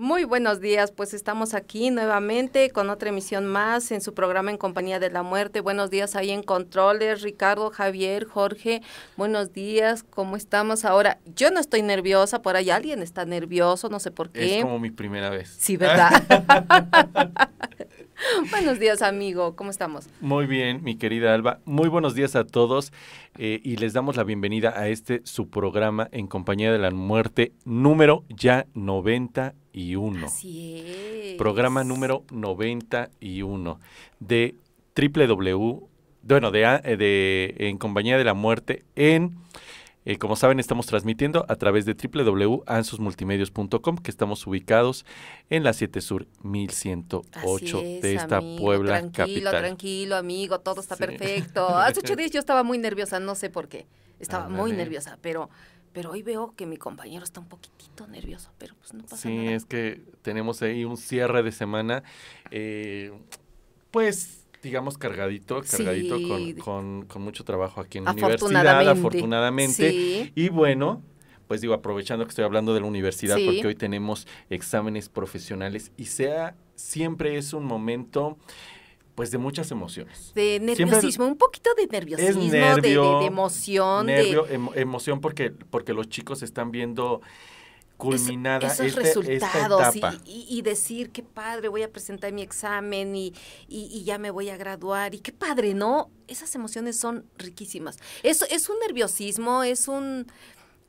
Muy buenos días, pues estamos aquí nuevamente con otra emisión más en su programa En Compañía de la Muerte. Buenos días ahí en Controles, Ricardo, Javier, Jorge. Buenos días, ¿cómo estamos ahora? Yo no estoy nerviosa, por ahí alguien está nervioso, no sé por qué. Es como mi primera vez. Sí, ¿verdad? buenos días, amigo. ¿Cómo estamos? Muy bien, mi querida Alba. Muy buenos días a todos eh, y les damos la bienvenida a este su programa en compañía de la muerte número ya 91. Así Programa número 91 de ww bueno, de, eh, de en compañía de la muerte en eh, como saben, estamos transmitiendo a través de www.ansusmultimedios.com, que estamos ubicados en la 7 Sur 1108 de esta Puebla tranquilo, capital. Tranquilo, tranquilo, amigo, todo está perfecto. Hace ocho días yo estaba muy nerviosa, no sé por qué. Estaba ah, muy nerviosa, pero pero hoy veo que mi compañero está un poquitito nervioso, pero pues no pasa nada. Sí, es que tenemos ahí un cierre de semana. Eh, pues digamos, cargadito, cargadito con, mucho trabajo aquí en la universidad, afortunadamente. Y bueno, pues digo, aprovechando que estoy hablando de la universidad, porque hoy tenemos exámenes profesionales y sea, siempre es un momento pues de muchas emociones. De nerviosismo, un poquito de nerviosismo, de, de, emoción. Nervio, emoción porque, porque los chicos están viendo culminada esos resultados Y, decir qué padre voy a presentar mi examen y, ya me voy a graduar y qué padre no esas emociones son riquísimas eso es un nerviosismo es un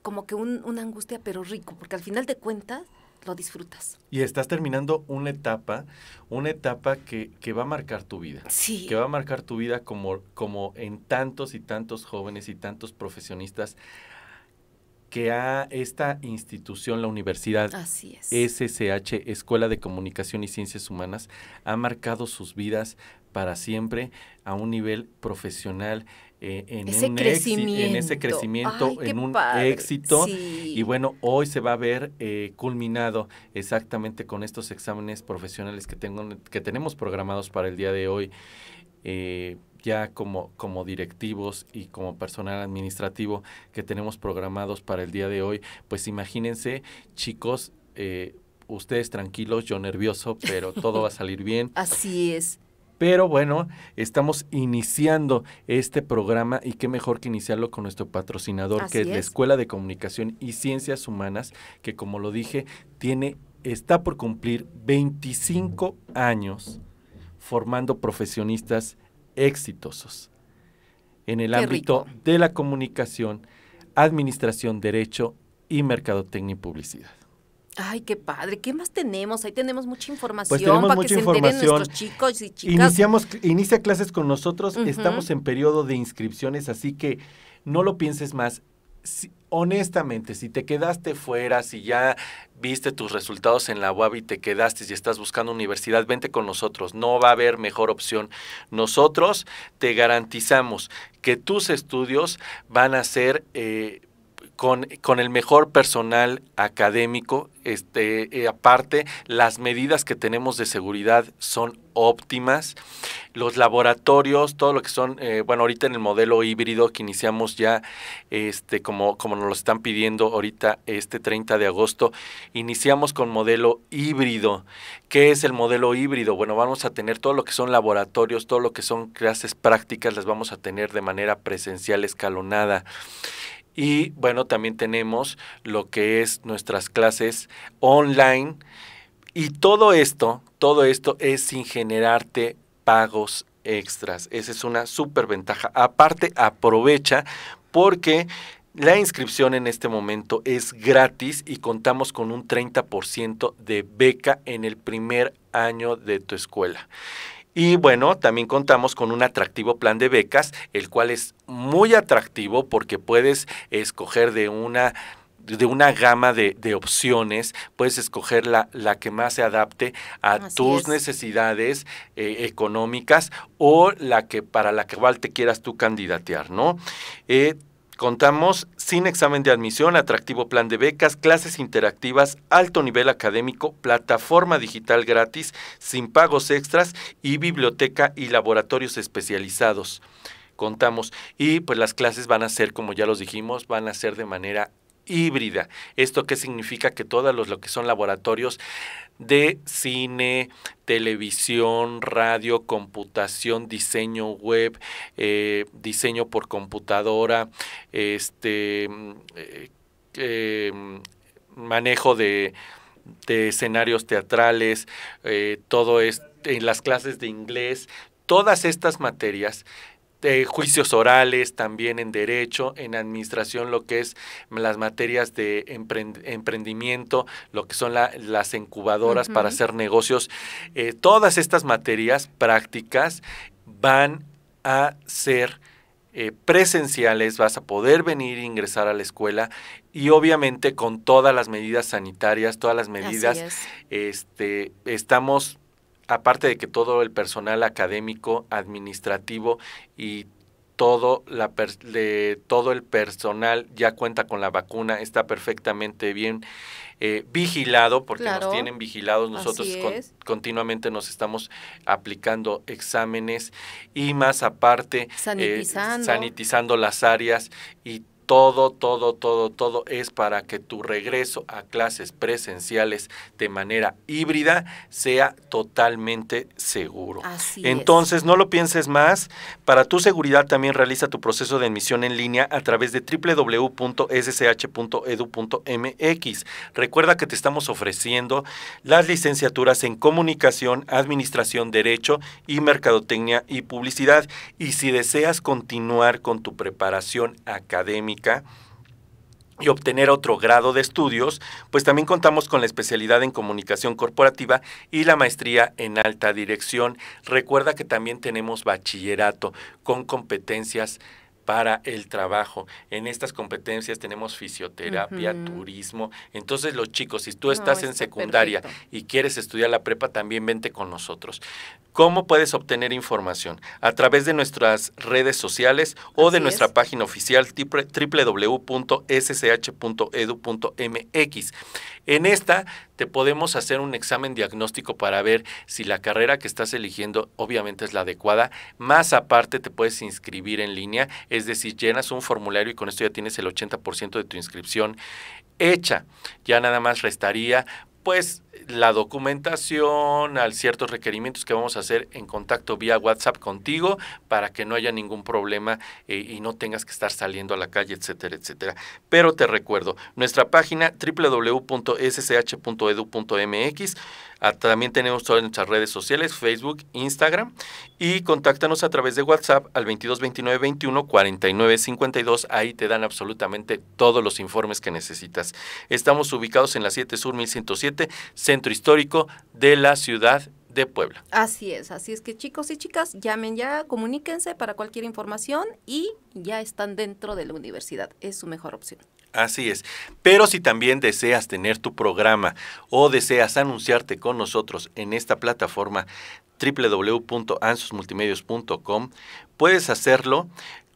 como que un, una angustia pero rico porque al final de cuentas lo disfrutas. Y estás terminando una etapa, una etapa que, va a marcar tu vida. Sí. Que va a marcar tu vida como, como en tantos y tantos jóvenes y tantos profesionistas que a esta institución, la universidad Así es. SSH, Escuela de Comunicación y Ciencias Humanas, ha marcado sus vidas para siempre a un nivel profesional. Eh, en, ese crecimiento. en ese crecimiento, en un éxito. Y bueno, hoy se va a ver eh, culminado exactamente con estos exámenes profesionales que, tengo, que tenemos programados para el día de hoy eh, ya como, como directivos y como personal administrativo que tenemos programados para el día de hoy, pues imagínense, chicos, eh, ustedes tranquilos, yo nervioso, pero todo va a salir bien. Así es. Pero bueno, estamos iniciando este programa y qué mejor que iniciarlo con nuestro patrocinador, que es, la Escuela de Comunicación y Ciencias Humanas, que como lo dije, tiene está por cumplir 25 años formando profesionistas exitosos en el ámbito de la comunicación, administración, derecho y mercadotecnia y publicidad. Ay, qué padre. ¿Qué más tenemos? Ahí tenemos mucha pues información para que se enteren nuestros chicos y chicas. Iniciamos, inicia clases con nosotros. Estamos en periodo de inscripciones, así que no lo pienses más honestamente, si te quedaste fuera, si ya viste tus resultados en la UAB y te quedaste, y estás buscando universidad, vente con nosotros, no va a haber mejor opción. Nosotros te garantizamos que tus estudios van a ser... Eh, con, el mejor personal académico. Este, eh, aparte, las medidas que tenemos de seguridad son óptimas. Los laboratorios, todo lo que son, eh, bueno, ahorita en el modelo híbrido que iniciamos ya, este, como, como nos lo están pidiendo ahorita este 30 de agosto, iniciamos con modelo híbrido. ¿Qué es el modelo híbrido? Bueno, vamos a tener todo lo que son laboratorios, todo lo que son clases prácticas, las vamos a tener de manera presencial escalonada. Y bueno, también tenemos lo que es nuestras clases online. Y todo esto, todo esto es sin generarte pagos extras. Esa es una súper ventaja. Aparte, aprovecha porque la inscripción en este momento es gratis y contamos con un 30% de beca en el primer año de tu escuela. Y bueno, también contamos con un atractivo plan de becas, el cual es muy atractivo porque puedes escoger de una de una gama de, opciones, puedes escoger la, la, que más se adapte a tus necesidades eh, económicas o la que para la cual te quieras tú candidatear, ¿no? Eh, Contamos sin examen de admisión, atractivo plan de becas, clases interactivas, alto nivel académico, plataforma digital gratis, sin pagos extras y biblioteca y laboratorios especializados. Contamos. Y pues las clases van a ser, como ya los dijimos, van a ser de manera híbrida. ¿Esto qué significa? Que todos los lo que son laboratorios de cine, televisión, radio, computación, diseño web, eh, diseño por computadora, este mm, eh, eh, manejo de, escenarios teatrales, todo en las clases de inglés, todas estas materias eh, juicios orales, también en derecho, en administración, lo que es las materias de emprendimiento, lo que son las incubadoras para hacer negocios. Eh, todas estas materias prácticas van a ser eh, presenciales, vas a poder venir e ingresar a la escuela y obviamente con todas las medidas sanitarias, todas las medidas, este, estamos aparte de que todo el personal académico, administrativo y todo, la de, todo el personal ya cuenta con la vacuna, está perfectamente bien eh, vigilado, porque nos tienen vigilados, nosotros continuamente nos estamos aplicando exámenes y más aparte eh, sanitizando, sanitizando las áreas y todo, todo, todo, todo es para que tu regreso a clases presenciales de manera híbrida sea totalmente seguro. Así Entonces, no lo pienses más. Para tu seguridad también realiza tu proceso de admisión en línea a través de www.ssh.edu.mx. Recuerda que te estamos ofreciendo las licenciaturas en comunicación, administración, derecho y mercadotecnia y publicidad. Y si deseas continuar con tu preparación académica, y obtener otro grado de estudios, pues también contamos con la especialidad en comunicación corporativa y la maestría en alta dirección. Recuerda que también tenemos bachillerato con competencias para el trabajo. En estas competencias tenemos fisioterapia, turismo. Entonces los chicos, si tú estás en secundaria y quieres estudiar la prepa, también vente con nosotros. ¿Cómo puedes obtener información? A través de nuestras redes sociales o de nuestra página oficial www.sch.edu.mx. En esta te podemos hacer un examen diagnóstico para ver si la carrera que estás eligiendo obviamente es la adecuada. Más aparte te puedes inscribir en línea es decir, llenas un formulario y con esto ya tienes el 80% de tu inscripción hecha. Ya nada más restaría, pues, la documentación, ciertos requerimientos que vamos a hacer en contacto vía WhatsApp contigo para que no haya ningún problema eh, y no tengas que estar saliendo a la calle, etcétera, etcétera. Pero te recuerdo, nuestra página www.sch.edu.mx. Ah, también tenemos todas nuestras redes sociales, Facebook, Instagram, y contáctanos a través de WhatsApp al 22 29 21 49 ahí te dan absolutamente todos los informes que necesitas. Estamos ubicados en la 7 Sur 1107, centro histórico de la ciudad de Puebla. Así es, así es que chicos y chicas, llamen ya, comuníquense para cualquier información y ya están dentro de la universidad, es su mejor opción. Así es. Pero si también deseas tener tu programa o deseas anunciarte con nosotros en esta plataforma www.ansosmultimedios.com, puedes hacerlo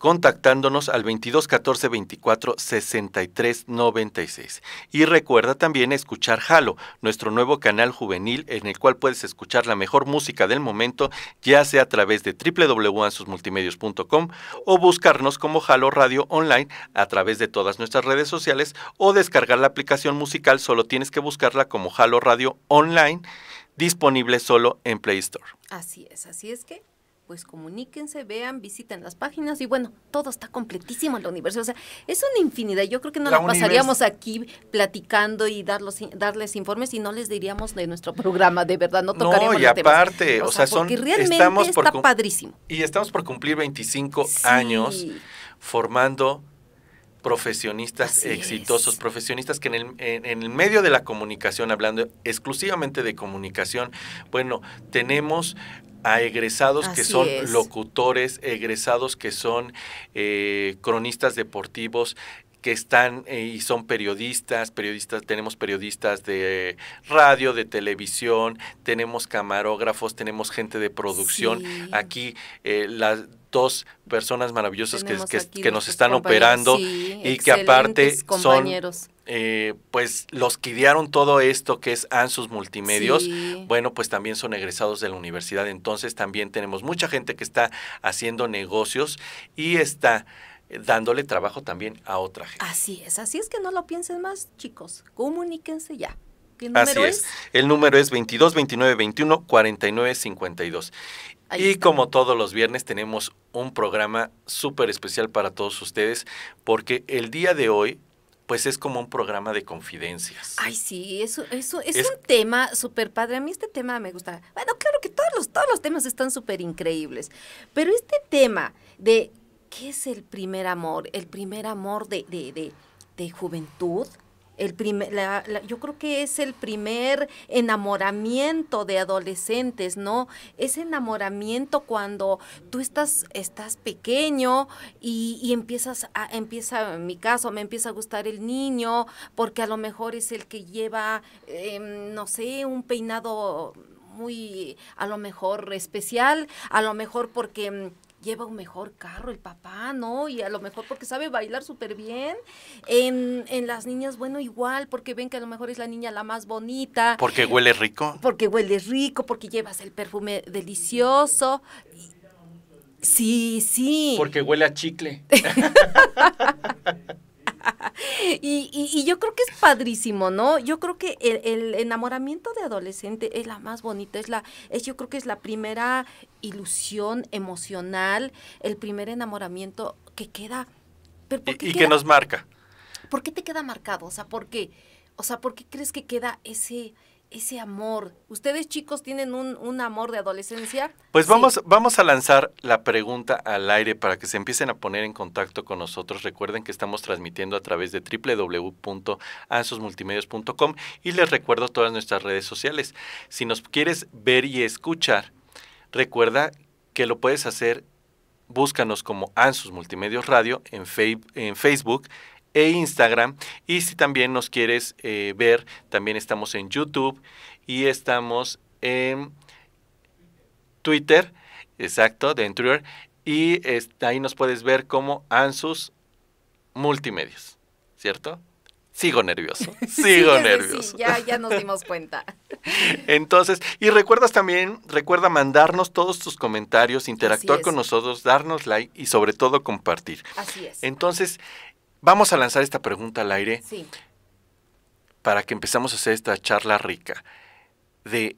contactándonos al 14 24 63 96. Y recuerda también escuchar Halo, nuestro nuevo canal juvenil en el cual puedes escuchar la mejor música del momento, ya sea a través de www.ansusmultimedios.com o buscarnos como Halo Radio Online a través de todas nuestras redes sociales o descargar la aplicación musical, solo tienes que buscarla como Halo Radio Online, disponible solo en Play Store. Así es, así es que pues comuníquense, vean, visiten las páginas y bueno, todo está completísimo en la universidad. O sea, es una infinidad. Yo creo que no la, pasaríamos aquí platicando y darlos, darles informes y no les diríamos de nuestro programa, de verdad, no tocaríamos. No, y aparte, O, sea, son, estamos por, padrísimo. Y estamos por cumplir 25 años formando profesionistas exitosos, profesionistas que en el, en el medio de la comunicación, hablando exclusivamente de comunicación, bueno, tenemos a egresados que son locutores, egresados que son eh, cronistas deportivos, que están eh, y son periodistas, periodistas, tenemos periodistas de radio, de televisión, tenemos camarógrafos, tenemos gente de producción. Aquí eh, las dos personas maravillosas que, que, nos están operando y que aparte son eh, pues los que idearon todo esto que es ANSUS Multimedios, bueno, pues también son egresados de la universidad. Entonces también tenemos mucha gente que está haciendo negocios y está eh, dándole trabajo también a otra gente. Así es, así es que no lo piensen más, chicos, comuníquense ya. número así es? el número es 22 29 21 49 52. y como todos los viernes tenemos un programa súper especial para todos ustedes porque el día de hoy pues es como un programa de confidencias. Ay, sí, eso, eso es, un tema súper padre. A mí este tema me gusta. Bueno, claro que todos los, todos los temas están súper increíbles, pero este tema de qué es el primer amor, el primer amor de, de, de, de juventud, el primer, yo creo que es el primer enamoramiento de adolescentes, ¿no? Ese enamoramiento cuando tú estás, estás pequeño y, empiezas a, empieza, en mi caso, me empieza a gustar el niño, porque a lo mejor es el que lleva, em, no sé, un peinado muy, a lo mejor especial, a lo mejor porque mm, lleva un mejor carro el papá, ¿no? Y a lo mejor porque sabe bailar súper bien. En, en, las niñas, bueno, igual, porque ven que a lo mejor es la niña la más bonita. Porque huele rico. Porque huele rico, porque llevas el perfume delicioso. Sí, sí. Porque huele a chicle. y, yo creo que es padrísimo, ¿no? Yo creo que el, enamoramiento de adolescente es la más bonita, es la, es, yo creo que es la primera ilusión emocional, el primer enamoramiento que queda. y, que nos marca. ¿Por qué te queda marcado? O sea, ¿por O sea, ¿por qué crees que queda ese, ese amor. ¿Ustedes chicos tienen un, amor de adolescencia? Pues vamos, vamos a lanzar la pregunta al aire para que se empiecen a poner en contacto con nosotros. Recuerden que estamos transmitiendo a través de www.ansosmultimedios.com y les recuerdo todas nuestras redes sociales. Si nos quieres ver y escuchar, recuerda que lo puedes hacer. Búscanos como Ansus Multimedios Radio en, en Facebook, e Instagram. Y si también nos quieres eh, ver, también estamos en YouTube y estamos en Twitter, exacto, de interior Y ahí nos puedes ver como Ansus Multimedios, ¿cierto? Sigo nervioso, sigo nervioso. ya, ya nos dimos cuenta. Entonces, y recuerdas también, recuerda mandarnos todos tus comentarios, interactuar con nosotros, darnos like y sobre todo compartir. Así es. Entonces, Vamos a lanzar esta pregunta al aire sí. para que empezamos a hacer esta charla rica de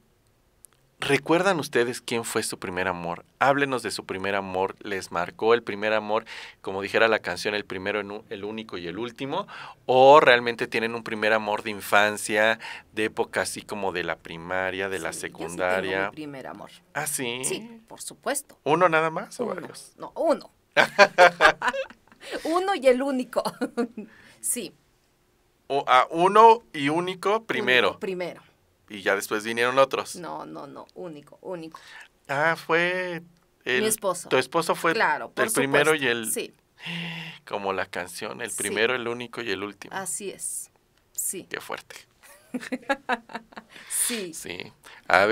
¿Recuerdan ustedes quién fue su primer amor? Háblenos de su primer amor. ¿Les marcó el primer amor, como dijera la canción, el primero, el único y el último? ¿O realmente tienen un primer amor de infancia, de época así como de la primaria, de la secundaria? un primer amor. ¿Ah, sí? Sí, por supuesto. ¿Uno nada más o varios? No, uno. uno y el único. sí. a ah, uno y único primero. primero. Y ya después vinieron otros. No, no, no, único, único. Ah, fue... Mi esposo. Tu esposo fue el primero y el... Sí. Como la canción, el primero, el único y el último. Así es. Sí. Qué fuerte. sí. Sí. A a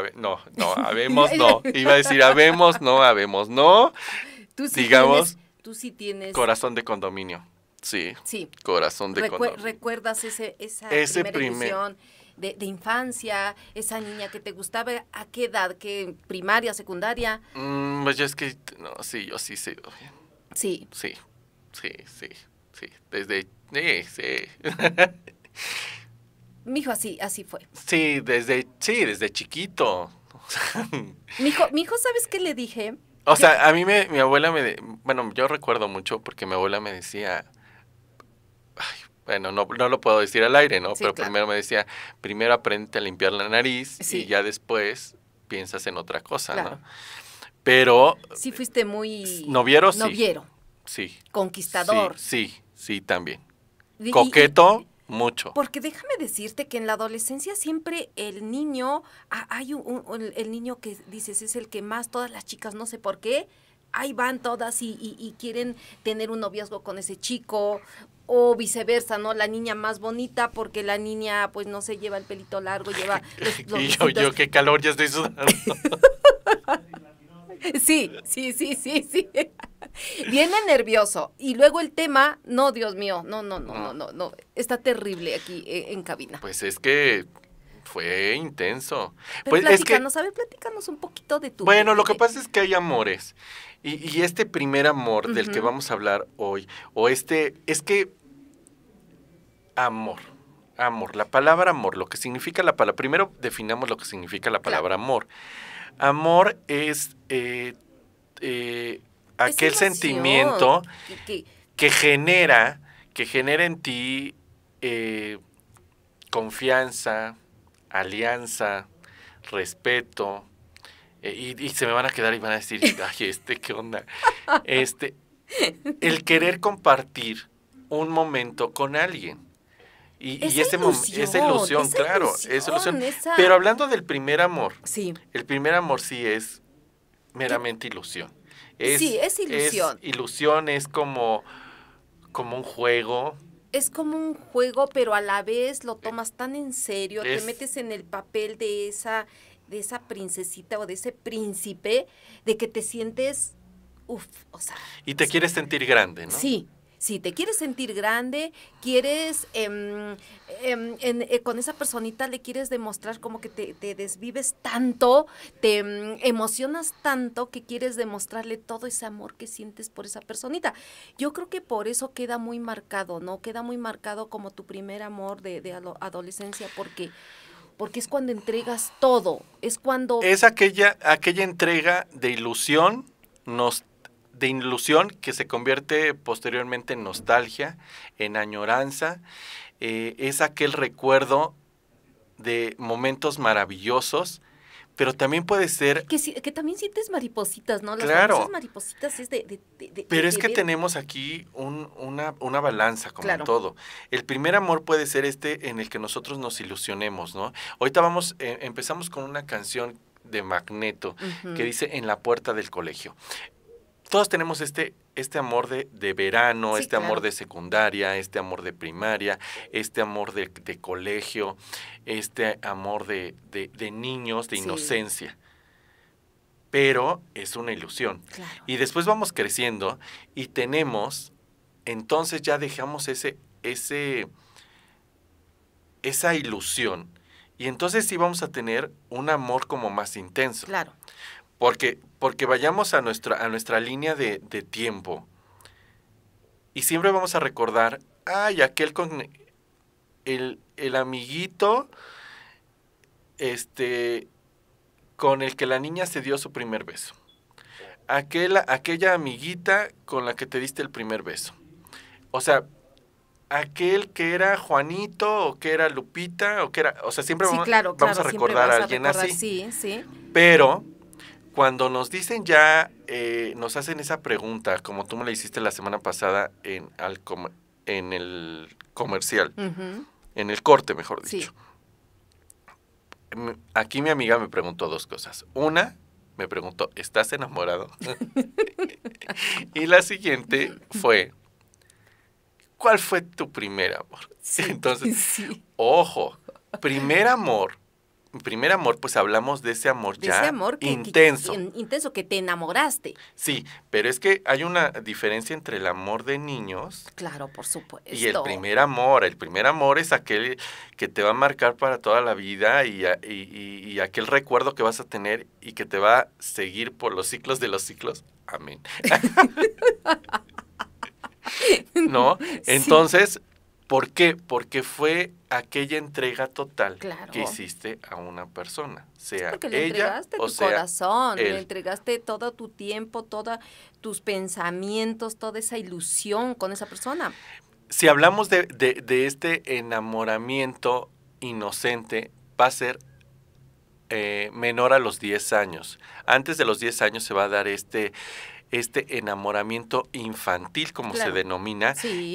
ver, no, no, habemos no. Iba a decir habemos, no, habemos no tú sí tienes, tú tienes... Corazón de condominio. Sí. Sí. Corazón de condominio. Recuerdas ese, esa primera de, de, infancia, esa niña que te gustaba, ¿a qué edad? ¿Qué primaria, secundaria? Mm, pues yo es que, no, sí, yo sí sé. Sí. Sí, sí, sí, sí. Desde, sí, sí. Mijo, así, así fue. Sí, desde, sí, desde chiquito. Mi hijo, ¿sabes qué le dije? O sea, a mí me, mi abuela me... bueno, yo recuerdo mucho porque mi abuela me decía... bueno, no, lo puedo decir al aire, ¿no? Pero primero me decía, primero aprende a limpiar la nariz y ya después piensas en otra cosa, ¿no? Pero... Sí fuiste muy... Noviero, sí. Noviero. Sí. Conquistador. Sí, sí, también. Coqueto. Mucho. Porque déjame decirte que en la adolescencia siempre el niño, hay un, el niño que dices es el que más, todas las chicas, no sé por qué, ahí van todas y, y, quieren tener un noviazgo con ese chico o viceversa, ¿no? La niña más bonita porque la niña, pues, no se sé, lleva el pelito largo, lleva... yo, yo, qué calor, ya estoy sudando. Sí, sí, sí, sí, sí. Viene nervioso. Y luego el tema, no, Dios mío, no, no, no, no, no, no. Está terrible aquí eh, en cabina. Pues es que fue intenso. Pero pues que, a ver, un poquito de tu. Bueno, lo que pasa es que hay amores. Y, este primer amor del que vamos a hablar hoy, o este, es que amor, amor, la palabra amor, lo que significa la palabra, primero definamos lo que significa la palabra amor. Amor es eh, eh, aquel sentimiento que, genera, que genera en ti eh, confianza, alianza, respeto. Y, y, se me van a quedar y van a decir, ay, este, ¿qué onda? Este, el querer compartir un momento con alguien. Y, esa, ese ilusión, esa ilusión, claro, es ilusión. Pero hablando del primer amor, sí. el primer amor sí es meramente ilusión. sí, es ilusión. Es ilusión es como, como un juego, es como un juego, pero a la vez lo eh, tomas tan en serio, te metes en el papel de esa, de esa princesita o de ese príncipe, de que te sientes, uf, o sea. Y te quieres sentir grande, ¿no? Sí, si te quieres sentir grande, quieres, em, em, eh, con esa personita le quieres demostrar como que te, desvives tanto, te em, emocionas tanto que quieres demostrarle todo ese amor que sientes por esa personita. Yo creo que por eso queda muy marcado, ¿no? Queda muy marcado como tu primer amor de, de adolescencia porque porque es cuando entregas todo, es cuando... Es aquella, aquella entrega de ilusión, nos, de ilusión que se convierte posteriormente en nostalgia, en añoranza. Eh, es aquel recuerdo de momentos maravillosos, pero también puede ser... Que, también sientes maripositas, ¿no? Las claro. maripositas es de... pero es que tenemos aquí una, una, balanza, como todo. El primer amor puede ser este en el que nosotros nos ilusionemos, ¿no? Ahorita vamos, eh, empezamos con una canción de Magneto que dice En la puerta del colegio todos tenemos este, este amor de, verano, este amor de secundaria, este amor de primaria, este amor de, colegio, este amor de, niños, de inocencia. Pero es una ilusión. Y después vamos creciendo y tenemos, entonces ya dejamos ese, ese, esa ilusión. Y entonces sí vamos a tener un amor como más intenso. Claro. Porque porque vayamos a nuestra, a nuestra línea de, tiempo. Y siempre vamos a recordar, ay, aquel con el, amiguito, este, con el que la niña se dio su primer beso. Aquel, aquella amiguita con la que te diste el primer beso. O sea, aquel que era Juanito o que era Lupita o que era, o sea, siempre vamos, claro, vamos a recordar a alguien así. Sí, sí. Pero cuando nos dicen ya, eh, nos hacen esa pregunta, como tú me la hiciste la semana pasada en, al en el comercial, en el corte, mejor dicho. Aquí mi amiga me preguntó dos cosas. Una, me preguntó, ¿estás enamorado? y la siguiente fue, ¿cuál fue tu primer amor? Entonces, ojo, primer amor primer amor, pues hablamos de ese amor ya amor intenso. intenso, que te enamoraste. Sí, pero es que hay una diferencia entre el amor de niños. Claro, por supuesto. Y el primer amor. El primer amor es aquel que te va a marcar para toda la vida y, aquel recuerdo que vas a tener y que te va a seguir por los ciclos de los ciclos. Amén. ¿No? Entonces, ¿Por qué? Porque fue aquella entrega total que hiciste a una persona, sea Porque le ella entregaste o tu corazón, le entregaste todo tu tiempo, todos tus pensamientos, toda esa ilusión con esa persona. Si hablamos de, este enamoramiento inocente, va a ser eh, menor a los 10 años. Antes de los 10 años se va a dar este este enamoramiento infantil, como se denomina,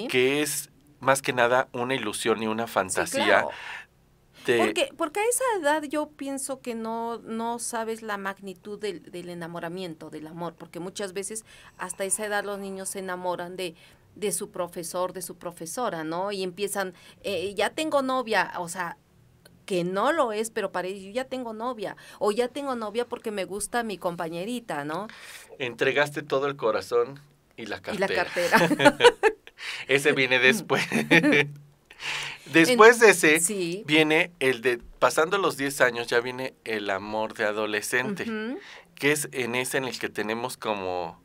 que es más que nada una ilusión y una fantasía. porque, porque, a esa edad yo pienso que no, no sabes la magnitud del, enamoramiento, del amor, porque muchas veces hasta esa edad los niños se enamoran de, su profesor, de su profesora, ¿no? Y empiezan, eh, ya tengo novia, o sea, que no lo es, pero para ellos ya tengo novia o ya tengo novia porque me gusta mi compañerita, ¿no? Entregaste todo el corazón y la cartera. Y la cartera. Ese viene mm. después. Después de ese viene el de, pasando los 10 años, ya viene el amor de adolescente, que es en ese en el que tenemos como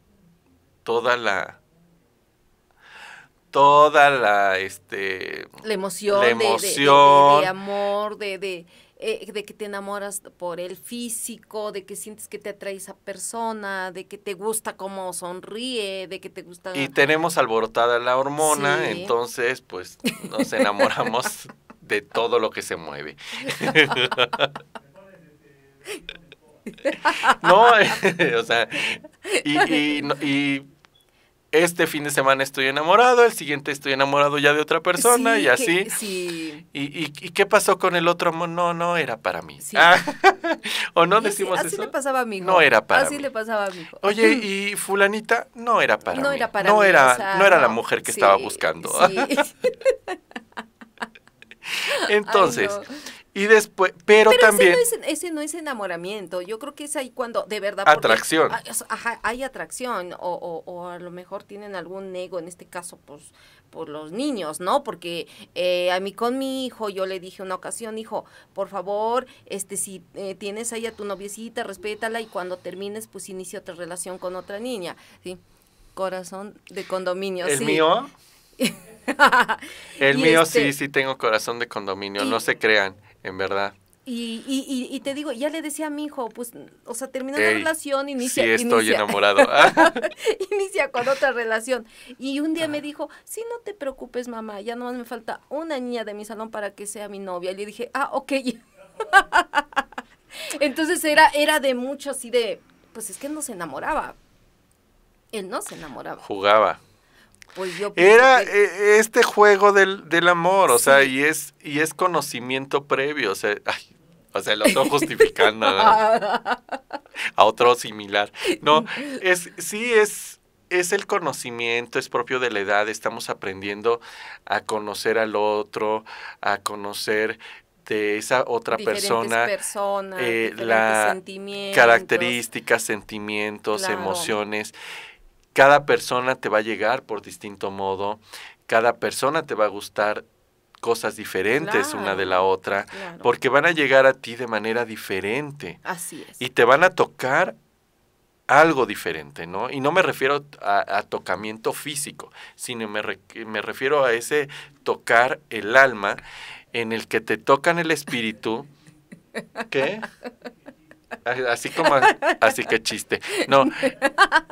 toda la... Toda la, este... La emoción. La emoción. de amor, de eh, de que te enamoras por el físico, de que sientes que te atrae esa persona, de que te gusta cómo sonríe, de que te gusta... Y tenemos alborotada la hormona, entonces pues nos enamoramos de todo lo que se mueve. no, o sea, y este fin de semana estoy enamorado, el siguiente estoy enamorado ya de otra persona y así. sí. ¿Y, qué pasó con el otro amor? No, no era para mí. Ah. ¿O no decimos eso? Así le pasaba a mi No era para así le pasaba a mi Oye, ¿y fulanita? No era para mí. no Era para mí, no era la mujer que estaba buscando. Sí. Entonces, y después, pero, también. Ese no, es, enamoramiento. Yo creo que es ahí cuando de verdad. Atracción. hay atracción. O, a lo mejor tienen algún ego, en este caso, pues por los niños, ¿no? Porque eh, a mí con mi hijo yo le dije una ocasión, hijo, por favor, este si eh, tienes ahí a tu noviecita, respétala y cuando termines, pues inicia otra relación con otra niña, ¿sí? Corazón de condominio. ¿El mío? El mío sí, este sí tengo corazón de condominio, no se crean en verdad. Y, y, y, te digo, ya le decía a mi hijo, pues, o sea, termina la relación, inicia. Sí, estoy enamorado. inicia con otra relación. Y un día me dijo, sí, no te preocupes, mamá, ya nomás me falta una niña de mi salón para que sea mi novia. Y le dije, ah, ok. Entonces era, era de mucho así de, pues es que no se enamoraba. Él no se enamoraba. Jugaba. Pues Era eh, este juego del, amor, o sea, y es, y es conocimiento previo, o sea, o sea, lo estoy justificando a otro similar. No, es, sí es, es el conocimiento, es propio de la edad, estamos aprendiendo a conocer al otro, a conocer de esa otra persona, las eh, características, sentimientos, emociones cada persona te va a llegar por distinto modo, cada persona te va a gustar cosas diferentes una de la otra, porque van a llegar a ti de manera diferente. Así es. Y te van a tocar algo diferente, ¿no? Y no me refiero a, tocamiento físico, sino me, me refiero a ese tocar el alma en el que te tocan el espíritu. ¿Qué? Así como, así que chiste. No,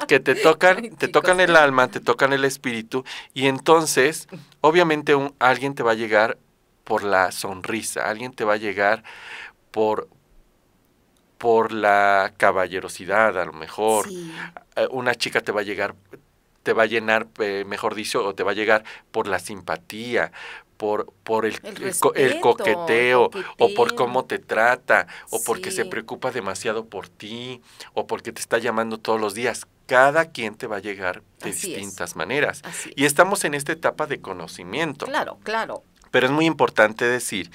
que te tocan, te tocan el alma, te tocan el espíritu y entonces, obviamente, un, alguien te va a llegar por la sonrisa, alguien te va a llegar por, por la caballerosidad, a lo mejor. Eh, una chica te va a llegar, te va a llenar, eh, mejor dicho, o te va a llegar por la simpatía, por, por el, coqueteo, o por cómo te trata, o porque se preocupa demasiado por ti, o porque te está llamando todos los días. Cada quien te va a llegar de distintas maneras. y estamos en esta etapa de conocimiento. Claro, claro. Pero es muy importante decir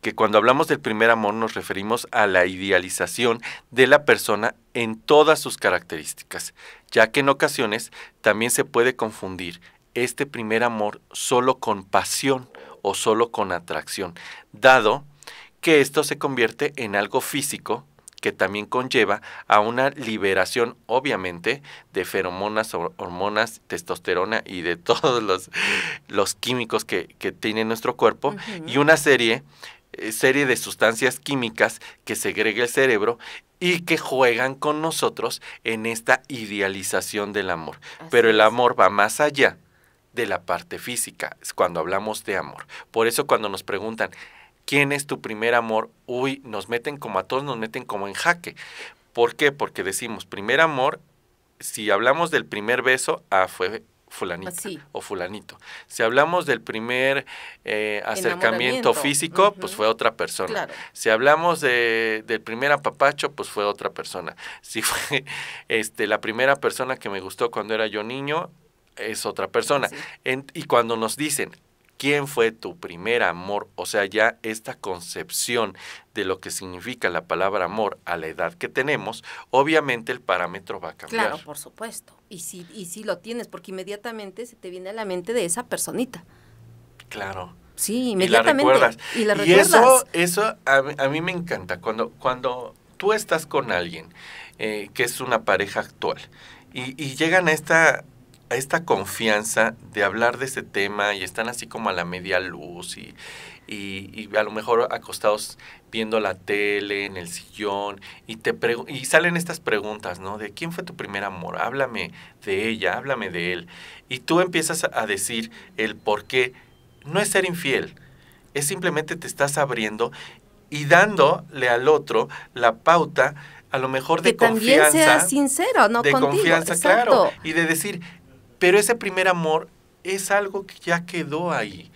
que cuando hablamos del primer amor nos referimos a la idealización de la persona en todas sus características, ya que en ocasiones también se puede confundir este primer amor solo con pasión o solo con atracción, dado que esto se convierte en algo físico que también conlleva a una liberación, obviamente, de feromonas, hormonas, testosterona y de todos los, los químicos que, tiene nuestro cuerpo y una serie, eh, serie de sustancias químicas que segrega el cerebro y que juegan con nosotros en esta idealización del amor. Pero el amor va más allá de la parte física, es cuando hablamos de amor. Por eso cuando nos preguntan, ¿quién es tu primer amor? Uy, nos meten como a todos, nos meten como en jaque. ¿Por qué? Porque decimos, primer amor, si hablamos del primer beso, ah, fue fulanito pues o fulanito. Si hablamos del primer eh, acercamiento físico, pues fue otra persona. Si hablamos de, del primer apapacho, pues fue otra persona. Si fue este, la primera persona que me gustó cuando era yo niño, es otra persona. y cuando nos dicen, ¿quién fue tu primer amor? O sea, ya esta concepción de lo que significa la palabra amor a la edad que tenemos, obviamente el parámetro va a cambiar. Claro, por supuesto. Y sí y si lo tienes, porque inmediatamente se te viene a la mente de esa personita. Claro. Sí, inmediatamente. Y la recuerdas. Y, eso, eso a, mí me encanta. Cuando, cuando tú estás con alguien eh, que es una pareja actual y llegan a esta esta confianza de hablar de este tema y están así como a la media luz y, y, a lo mejor acostados viendo la tele, en el sillón, y, te y salen estas preguntas, ¿no? De quién fue tu primer amor, háblame de ella, háblame de él. Y tú empiezas a decir el por qué. No es ser infiel, es simplemente te estás abriendo y dándole al otro la pauta a lo mejor de confianza. sea sincero, ¿no? De confianza, claro. Y de decir, pero ese primer amor es algo que ya quedó ahí.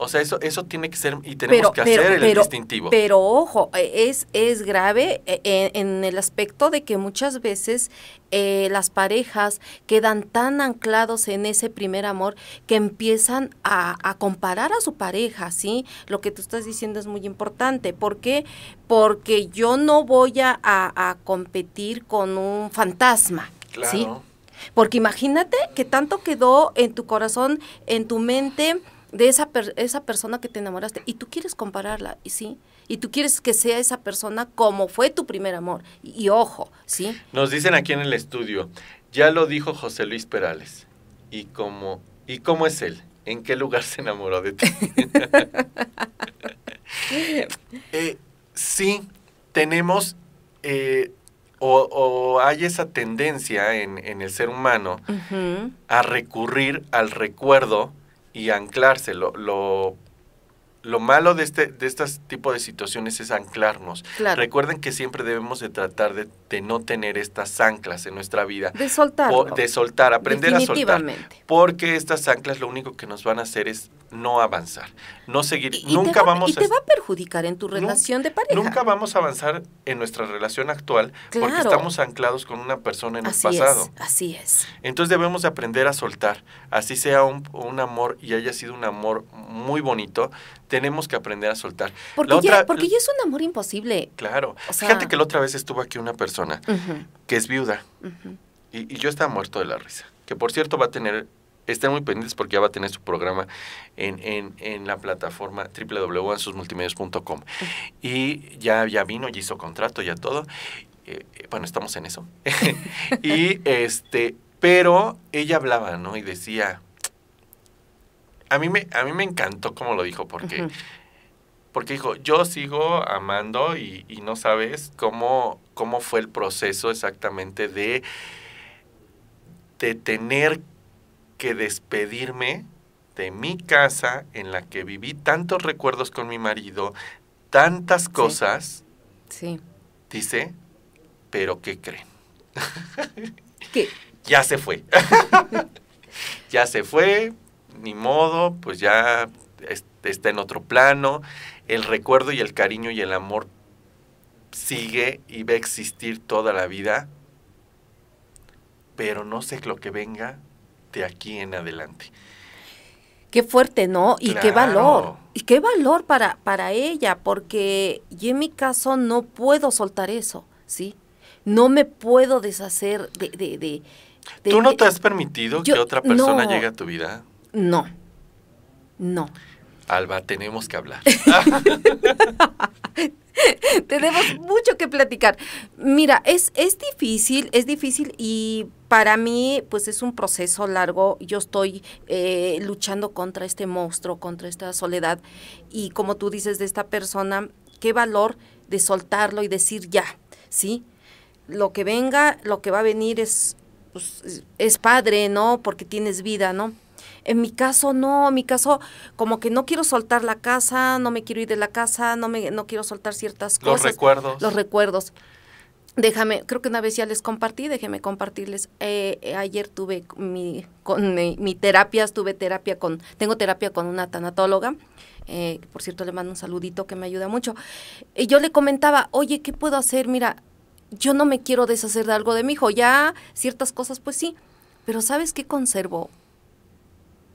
O sea, eso, eso tiene que ser y tenemos que hacer el distintivo. Pero ojo, e, es, es grave e, e, en, el aspecto de que muchas veces eh, las parejas quedan tan anclados en ese primer amor que empiezan a, comparar a su pareja, ¿sí? Lo que tú estás diciendo es muy importante. ¿Por qué? Porque yo no voy a, competir con un fantasma. Claro. ¿sí? Porque imagínate que tanto quedó en tu corazón, en tu mente, de esa, esa persona que te enamoraste y tú quieres compararla, y sí, y tú quieres que sea esa persona como fue tu primer amor. Y, ojo, ¿sí? Nos dicen aquí en el estudio, ya lo dijo José Luis Perales, ¿y cómo, y cómo es él? ¿En qué lugar se enamoró de ti? Eh, sí, tenemos eh, o, o, hay esa tendencia en, en el ser humano a recurrir al recuerdo y anclarse. lo lo malo de este de este tipo de situaciones es anclarnos. Recuerden que siempre debemos de tratar de, no tener estas anclas en nuestra vida. De soltar. de soltar, aprender a soltar. Porque estas anclas lo único que nos van a hacer es no avanzar, no seguir. nunca vamos. Y te a, va a perjudicar en tu relación de pareja. Nunca vamos a avanzar en nuestra relación actual porque estamos anclados con una persona en el pasado. así es. Entonces debemos de aprender a soltar, así sea un, un amor y haya sido un amor muy bonito tenemos que aprender a soltar. Porque, ya, porque es un amor imposible. Claro. Fíjate que la otra vez estuvo aquí una persona que es viuda y, yo estaba muerto de la risa. Que por cierto va a tener, estén muy pendientes porque ya va a tener su programa en, la plataforma www.ansusmultimedios.com. Y ya, ya vino, ya hizo contrato, ya todo. Eh, eh, bueno, estamos en eso. y este, pero ella hablaba, ¿no? Y decía, a mí me, a mí me encantó cómo lo dijo, porque, porque dijo, yo sigo amando y, no sabes cómo, cómo fue el proceso exactamente de, de tener que despedirme de mi casa en la que viví tantos recuerdos con mi marido, tantas cosas. Sí. Dice, pero ¿qué creen? ¿Qué? ya se fue. ya se fue, ni modo, pues ya está en otro plano, el recuerdo y el cariño y el amor sigue y va a existir toda la vida, pero no sé lo que venga de aquí en adelante. Qué fuerte, ¿no? Y qué valor. Y qué valor para, para ella, porque yo en mi caso no puedo soltar eso, ¿sí? No me puedo deshacer de... de, ¿Tú no te has permitido que otra persona llegue a tu vida? No, no. Alba, tenemos que hablar. tenemos mucho que platicar. Mira, es, es difícil, es difícil y para mí pues es un proceso largo. Yo estoy eh, luchando contra este monstruo, contra esta soledad y como tú dices de esta persona, qué valor de soltarlo y decir ya, ¿sí? Lo que venga, lo que va a venir es, pues, es padre, ¿no? Porque tienes vida, ¿no? En mi caso, no, en mi caso, como que no quiero soltar la casa, no me quiero ir de la casa, no, me, no quiero soltar ciertas cosas. Los recuerdos. Los recuerdos. Déjame, creo que una vez ya les compartí, déjeme compartirles. Eh, ayer tuve mi, con mi, terapia, tuve terapia con, tengo terapia con una tanatóloga. Eh, por cierto, le mando un saludito que me ayuda mucho. Y yo le comentaba, oye, ¿qué puedo hacer? Mira, yo no me quiero deshacer de algo de mi hijo. Ya ciertas cosas, pues sí. Pero ¿sabes qué conservo?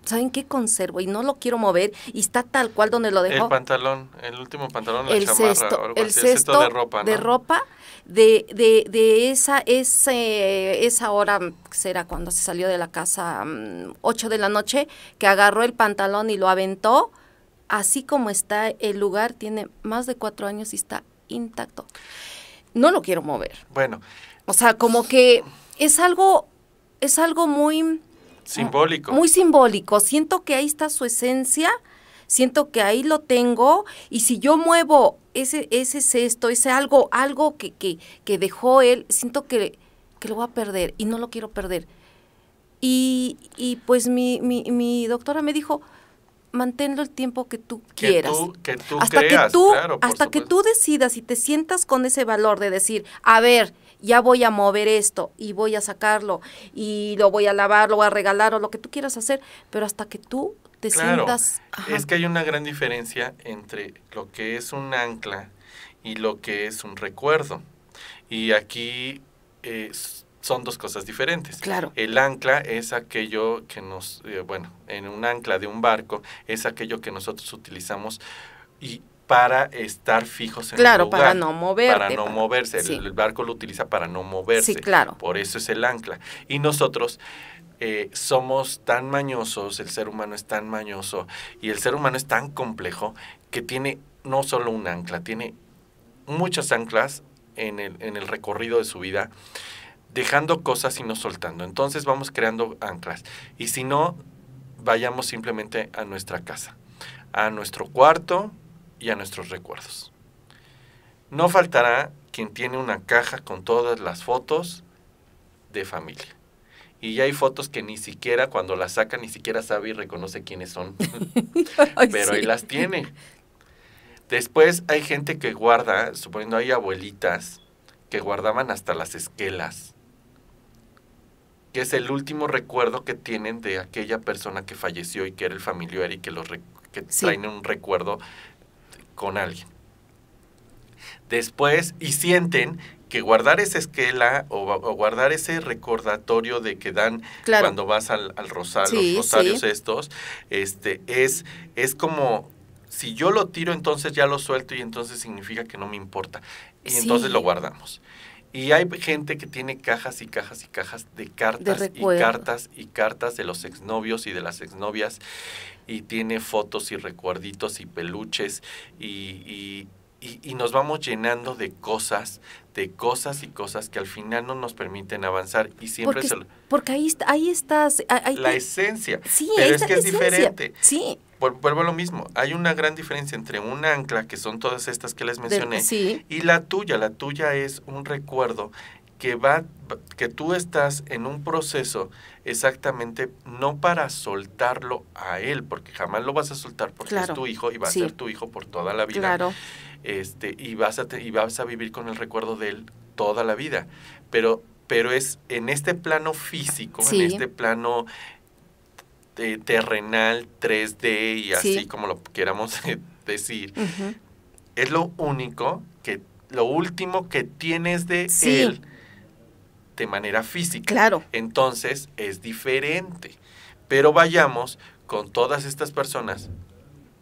¿saben qué conservo? Y no lo quiero mover y está tal cual donde lo dejó. El pantalón, el último pantalón, la el chamarra, el, cesto de ropa. ¿no? De ropa, de, de, de esa, ese, esa hora, será cuando se salió de la casa, 8 mm, de la noche, que agarró el pantalón y lo aventó. Así como está el lugar, tiene más de cuatro años y está intacto. No lo quiero mover. Bueno. O sea, como que es algo, es algo muy Simbólico. Muy simbólico. Siento que ahí está su esencia, siento que ahí lo tengo y si yo muevo ese, ese cesto, ese algo, algo que, que, dejó él, siento que, lo voy a perder y no lo quiero perder. Y, y pues mi, mi, doctora me dijo, manténlo el tiempo que tú quieras. tú, hasta hasta que tú decidas y te sientas con ese valor de decir, a ver, ya voy a mover esto y voy a sacarlo y lo voy a lavar, lo voy a regalar o lo que tú quieras hacer, pero hasta que tú te sientas... Es que hay una gran diferencia entre lo que es un ancla y lo que es un recuerdo. Y aquí eh, son dos cosas diferentes. Claro. El ancla es aquello que nos, eh, bueno, en un ancla de un barco es aquello que nosotros utilizamos y para estar fijos en el lugar. Claro, para no pues. moverse. Para no moverse. El, barco lo utiliza para no moverse. Sí, claro. Por eso es el ancla. Y nosotros eh, somos tan mañosos, el ser humano es tan mañoso y el ser humano es tan complejo que tiene no solo un ancla, tiene muchas anclas en el, en el recorrido de su vida, dejando cosas y no soltando. Entonces vamos creando anclas. Y si no, vayamos simplemente a nuestra casa, a nuestro cuarto, y a nuestros recuerdos. No faltará quien tiene una caja con todas las fotos de familia. Y ya hay fotos que ni siquiera cuando las saca ni siquiera sabe y reconoce quiénes son. Pero ahí las tiene. Después hay gente que guarda, suponiendo hay abuelitas que guardaban hasta las esquelas, que es el último recuerdo que tienen de aquella persona que falleció y que era el familiar y que los que traen un recuerdo con alguien. Después, y sienten que guardar esa esquela o, guardar ese recordatorio de que dan cuando vas al, al rosal, los rosarios estos, este, es, es como si yo lo tiro, entonces ya lo suelto y entonces significa que no me importa. Y entonces lo guardamos. Y hay gente que tiene cajas y cajas y cajas de cartas y cartas y cartas de los exnovios y de las exnovias. Y tiene fotos y recuerditos y peluches. Y, y, y, nos vamos llenando de cosas, de cosas y cosas que al final no nos permiten avanzar. Y siempre porque, se porque ahí, ahí estás. la esencia. Sí, pero es que es diferente. Sí vuelvo a lo mismo, hay una gran diferencia entre un ancla, que son todas estas que les mencioné, y la tuya. La tuya es un recuerdo que va que tú estás en un proceso exactamente no para soltarlo a él porque jamás lo vas a soltar porque es tu hijo y va a ser tu hijo por toda la vida este y vas a te, y vas a vivir con el recuerdo de él toda la vida pero pero es en este plano físico en este plano eh, terrenal, 3D y así como lo queramos decir, es lo único que, lo último que tienes de él de manera física. Claro. Entonces es diferente. Pero vayamos con todas estas personas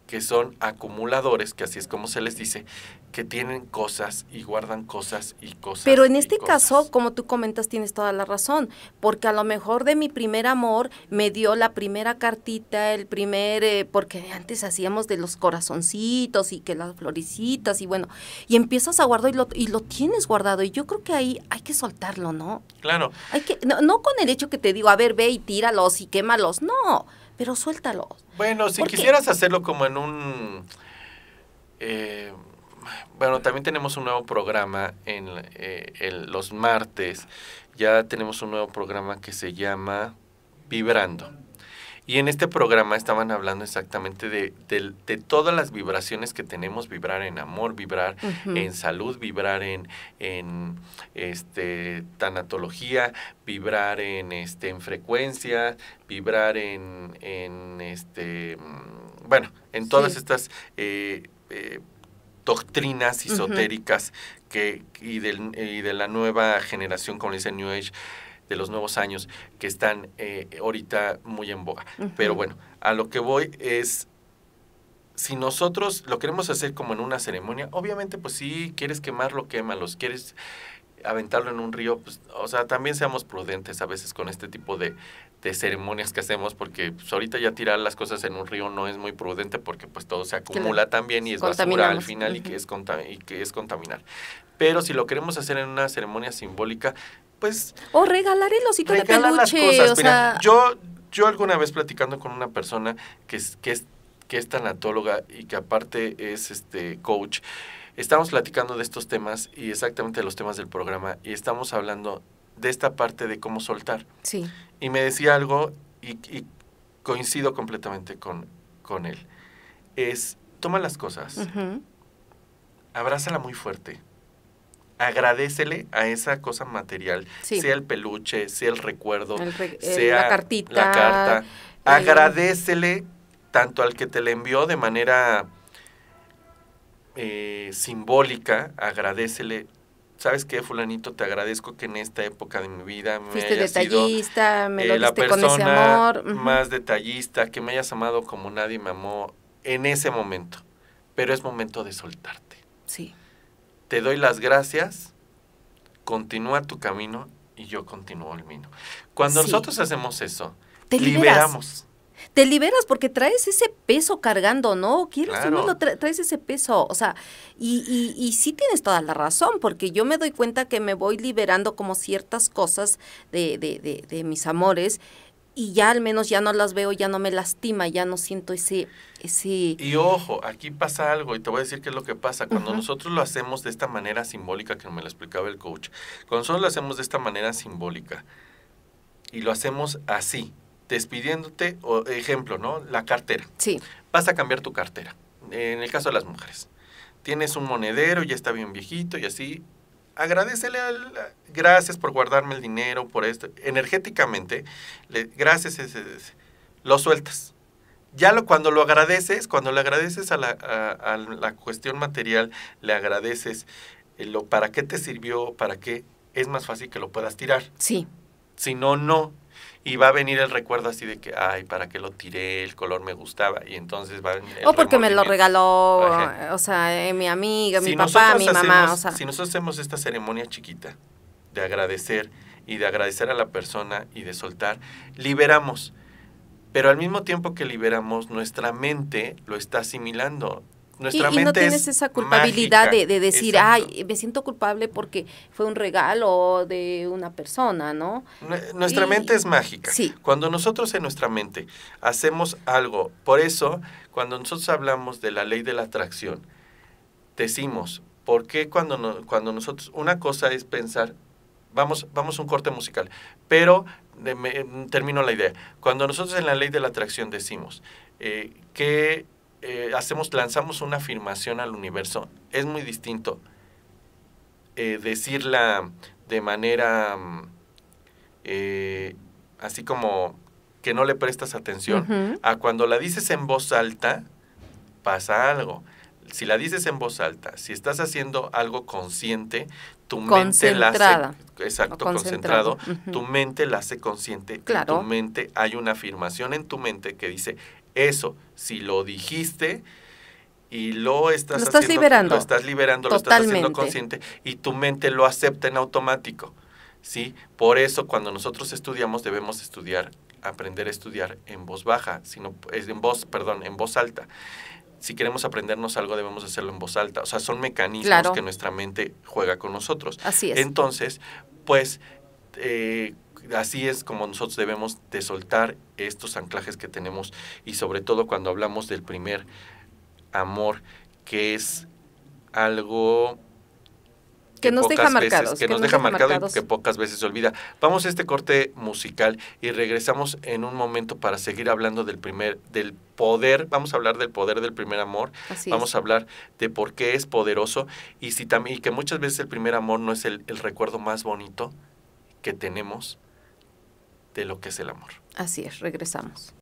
que son acumuladores, que así es como se les dice, que tienen cosas y guardan cosas y cosas. Pero en este caso, como tú comentas, tienes toda la razón, porque a lo mejor de mi primer amor me dio la primera cartita, el primer, eh, porque antes hacíamos de los corazoncitos y que las floricitas y bueno, y empiezas a guardar y lo, tienes guardado y yo creo que ahí hay que soltarlo, ¿no? Claro. Hay que, no, con el hecho que te digo, a ver, ve y tíralos y quémalos, no, pero suéltalos. Bueno, si quisieras hacerlo como en un... Eh, bueno, también tenemos un nuevo programa en eh, los martes. Ya tenemos un nuevo programa que se llama Vibrando. Y en este programa estaban hablando exactamente de, todas las vibraciones que tenemos, vibrar en amor, vibrar en salud, vibrar en, en este tanatología, vibrar en este en frecuencia, vibrar en, en este mm, bueno, en todas estas eh, eh, doctrinas esotéricas que, y, del, de la nueva generación, como dice New Age, de los nuevos años, que están eh, ahorita muy en boga. Pero bueno, a lo que voy es, si nosotros lo queremos hacer como en una ceremonia, obviamente pues si quieres quemarlo, quémalos, quieres aventarlo en un río, pues, o sea, también seamos prudentes a veces con este tipo de, de ceremonias que hacemos, porque pues, ahorita ya tirar las cosas en un río no es muy prudente porque pues todo se acumula también y es basura al final y, que es y que es contaminar. Pero si lo queremos hacer en una ceremonia simbólica, pues... O regalar el osito de peluche. Las O yo, yo alguna vez platicando con una persona que es, que es, que es tanatóloga y que aparte es este coach, estamos platicando de estos temas y exactamente de los temas del programa y estamos hablando de esta parte de cómo soltar. Sí y me decía algo y, coincido completamente con, con, él. Es, toma las cosas, abrázala muy fuerte, agradecele a esa cosa material, sea el peluche, sea el recuerdo, sea la cartita, la carta. Agradecele tanto al que te le envió de manera eh, simbólica, agradecele ¿sabes qué, fulanito? Te agradezco que en esta época de mi vida me Fuiste detallista, me eh, lo con ese amor. más detallista, que me hayas amado como nadie me amó en ese momento. Pero es momento de soltarte. Sí. Te doy las gracias, continúa tu camino y yo continúo el mío. Cuando nosotros hacemos eso, liberamos te liberas porque traes ese peso cargando, ¿no? quiero traes ese peso, o sea, y, y, sí tienes toda la razón, porque yo me doy cuenta que me voy liberando como ciertas cosas de, de, de, mis amores y ya al menos ya no las veo, ya no me lastima, ya no siento ese, ese... Y ojo, aquí pasa algo y te voy a decir qué es lo que pasa. Cuando nosotros lo hacemos de esta manera simbólica, que me lo explicaba el coach, cuando nosotros lo hacemos de esta manera simbólica y lo hacemos así, despidiéndote, o ejemplo, ¿no? La cartera. Sí. Vas a cambiar tu cartera. En el caso de las mujeres. Tienes un monedero, ya está bien viejito y así. Agradecele al. Gracias por guardarme el dinero, por esto. Energéticamente, gracias, lo sueltas. Ya lo, cuando lo agradeces, cuando le agradeces a la, a la cuestión material, le agradeces eh, lo para qué te sirvió, para qué, es más fácil que lo puedas tirar. Sí. Si no, no y va a venir el recuerdo así de que, ay, ¿para qué lo tiré? El color me gustaba y entonces va a venir O porque me lo regaló, o sea, eh, mi amiga, mi papá, mi mamá, o sea. Si nosotros hacemos esta ceremonia chiquita de agradecer y de agradecer a la persona y de soltar, liberamos. Pero al mismo tiempo que liberamos, nuestra mente lo está asimilando y, mente no tienes esa culpabilidad de, decir, ay, me siento culpable porque fue un regalo de una persona, ¿no? nuestra mente es mágica. Cuando nosotros en nuestra mente hacemos algo, por eso cuando nosotros hablamos de la ley de la atracción, decimos, ¿por qué cuando, cuando nosotros, una cosa es pensar, vamos, vamos a un corte musical, pero termino la idea, cuando nosotros en la ley de la atracción decimos eh, que eh, hacemos, lanzamos una afirmación al universo, es muy distinto eh, decirla de manera mm, eh, así como que no le prestas atención, a cuando la dices en voz alta, pasa algo. Si la dices en voz alta, si estás haciendo algo consciente, tu mente la hace exacto concentrado, tu mente la hace consciente, tu mente hay una afirmación en tu mente que dice eso, si lo dijiste y lo estás, haciendo, liberando. Lo estás liberando, lo estás haciendo consciente y tu mente lo acepta en automático. ¿sí? Por eso cuando nosotros estudiamos debemos estudiar, aprender a estudiar en voz baja, sino en voz, perdón, en voz alta. Si queremos aprendernos algo debemos hacerlo en voz alta. O sea, son mecanismos que nuestra mente juega con nosotros. Así es. Entonces, pues eh, así es como nosotros debemos de soltar estos anclajes que tenemos y sobre todo cuando hablamos del primer amor, que es algo que, nos deja marcados. que, nos, deja, marcados. y que pocas veces se olvida. Vamos a este corte musical y regresamos en un momento para seguir hablando del primer, del poder, vamos a hablar del poder del primer amor, vamos a hablar de por qué es poderoso y si también, que muchas veces el primer amor no es el, el recuerdo más bonito que tenemos, de lo que es el amor. Así es, regresamos.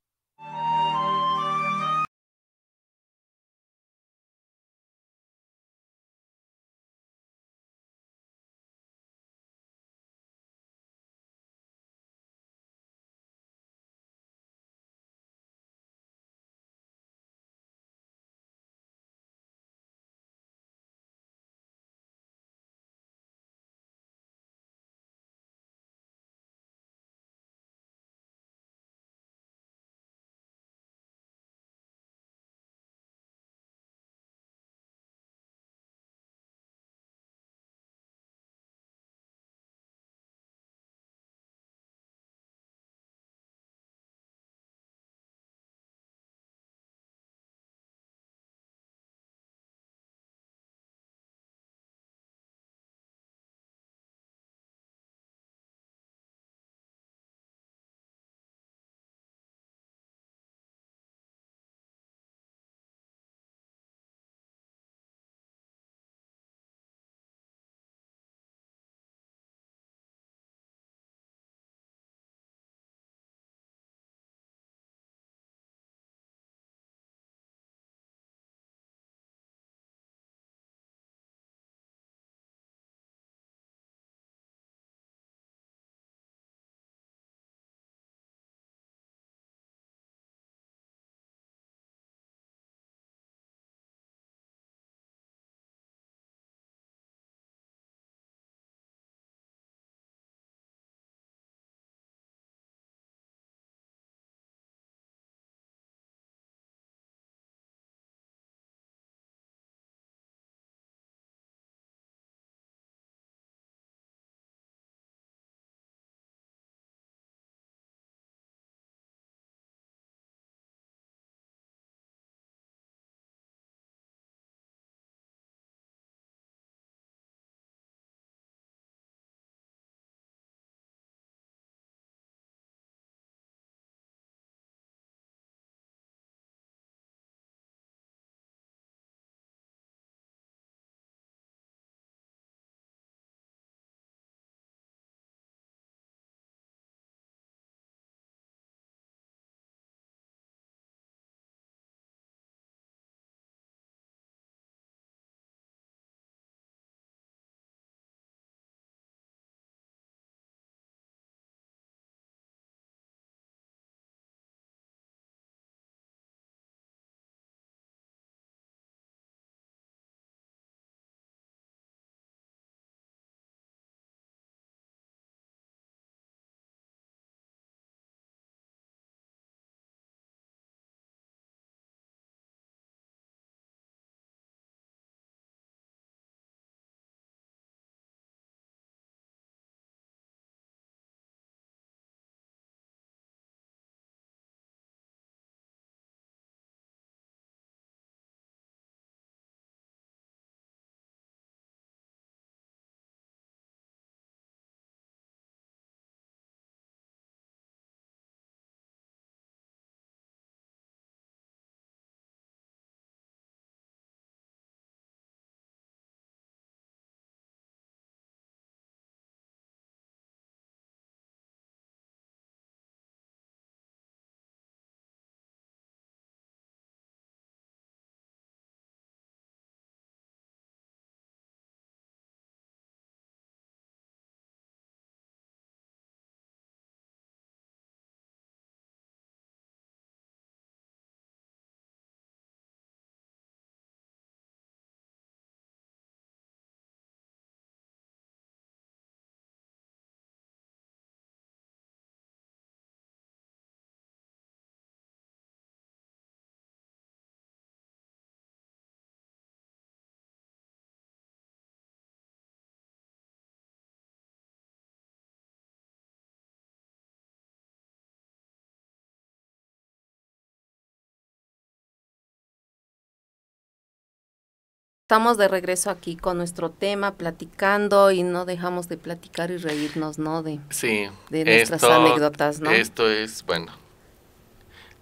Estamos de regreso aquí con nuestro tema, platicando y no dejamos de platicar y reírnos, ¿no? De, sí, nuestras anécdotas, ¿no? Esto es, bueno,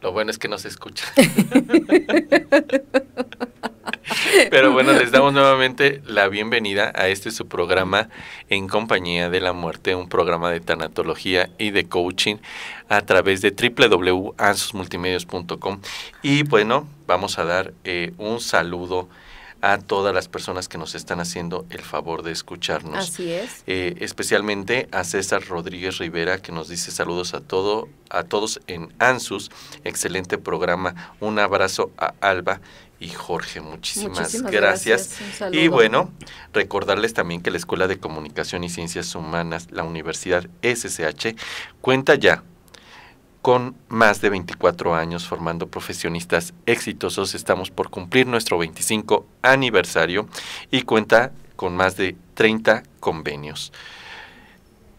lo bueno es que nos escucha. Pero bueno, les damos nuevamente la bienvenida a este su programa En Compañía de la Muerte, un programa de tanatología y de coaching a través de www.ansusmultimedios.com. Y bueno, vamos a dar eh, un saludo a todas las personas que nos están haciendo el favor de escucharnos. Así es. Eh, especialmente a César Rodríguez Rivera, que nos dice saludos a todo, a todos en ANSUS. Excelente programa. Un abrazo a Alba y Jorge, muchísimas, gracias. gracias. Y bueno, recordarles también que la Escuela de Comunicación y Ciencias Humanas, la Universidad SSH, cuenta ya con más de 24 años formando profesionistas exitosos, estamos por cumplir nuestro 25 aniversario y cuenta con más de 30 convenios.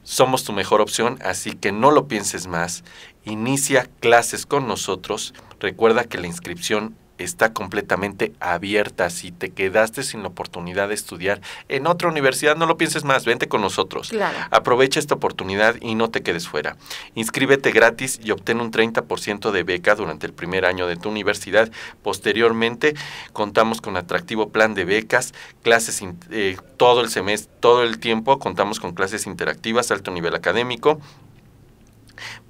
Somos tu mejor opción, así que no lo pienses más. Inicia clases con nosotros. Recuerda que la inscripción está completamente abierta. Si te quedaste sin la oportunidad de estudiar en otra universidad, no lo pienses más, vente con nosotros. Aprovecha esta oportunidad y no te quedes fuera. Inscríbete gratis y obtén un 30% de beca durante el primer año de tu universidad. Posteriormente, contamos con atractivo plan de becas, clases eh, todo el semestre, todo el tiempo, contamos con clases interactivas, alto nivel académico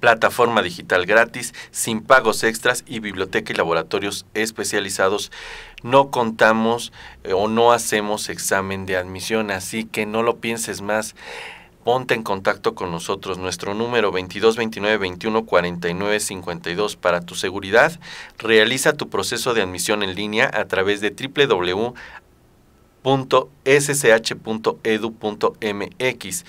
plataforma digital gratis, sin pagos extras y biblioteca y laboratorios especializados. No contamos eh, o no hacemos examen de admisión, así que no lo pienses más. Ponte en contacto con nosotros. Nuestro número 22 29 21 49 52 para tu seguridad. Realiza tu proceso de admisión en línea a través de www.sch.edu.mx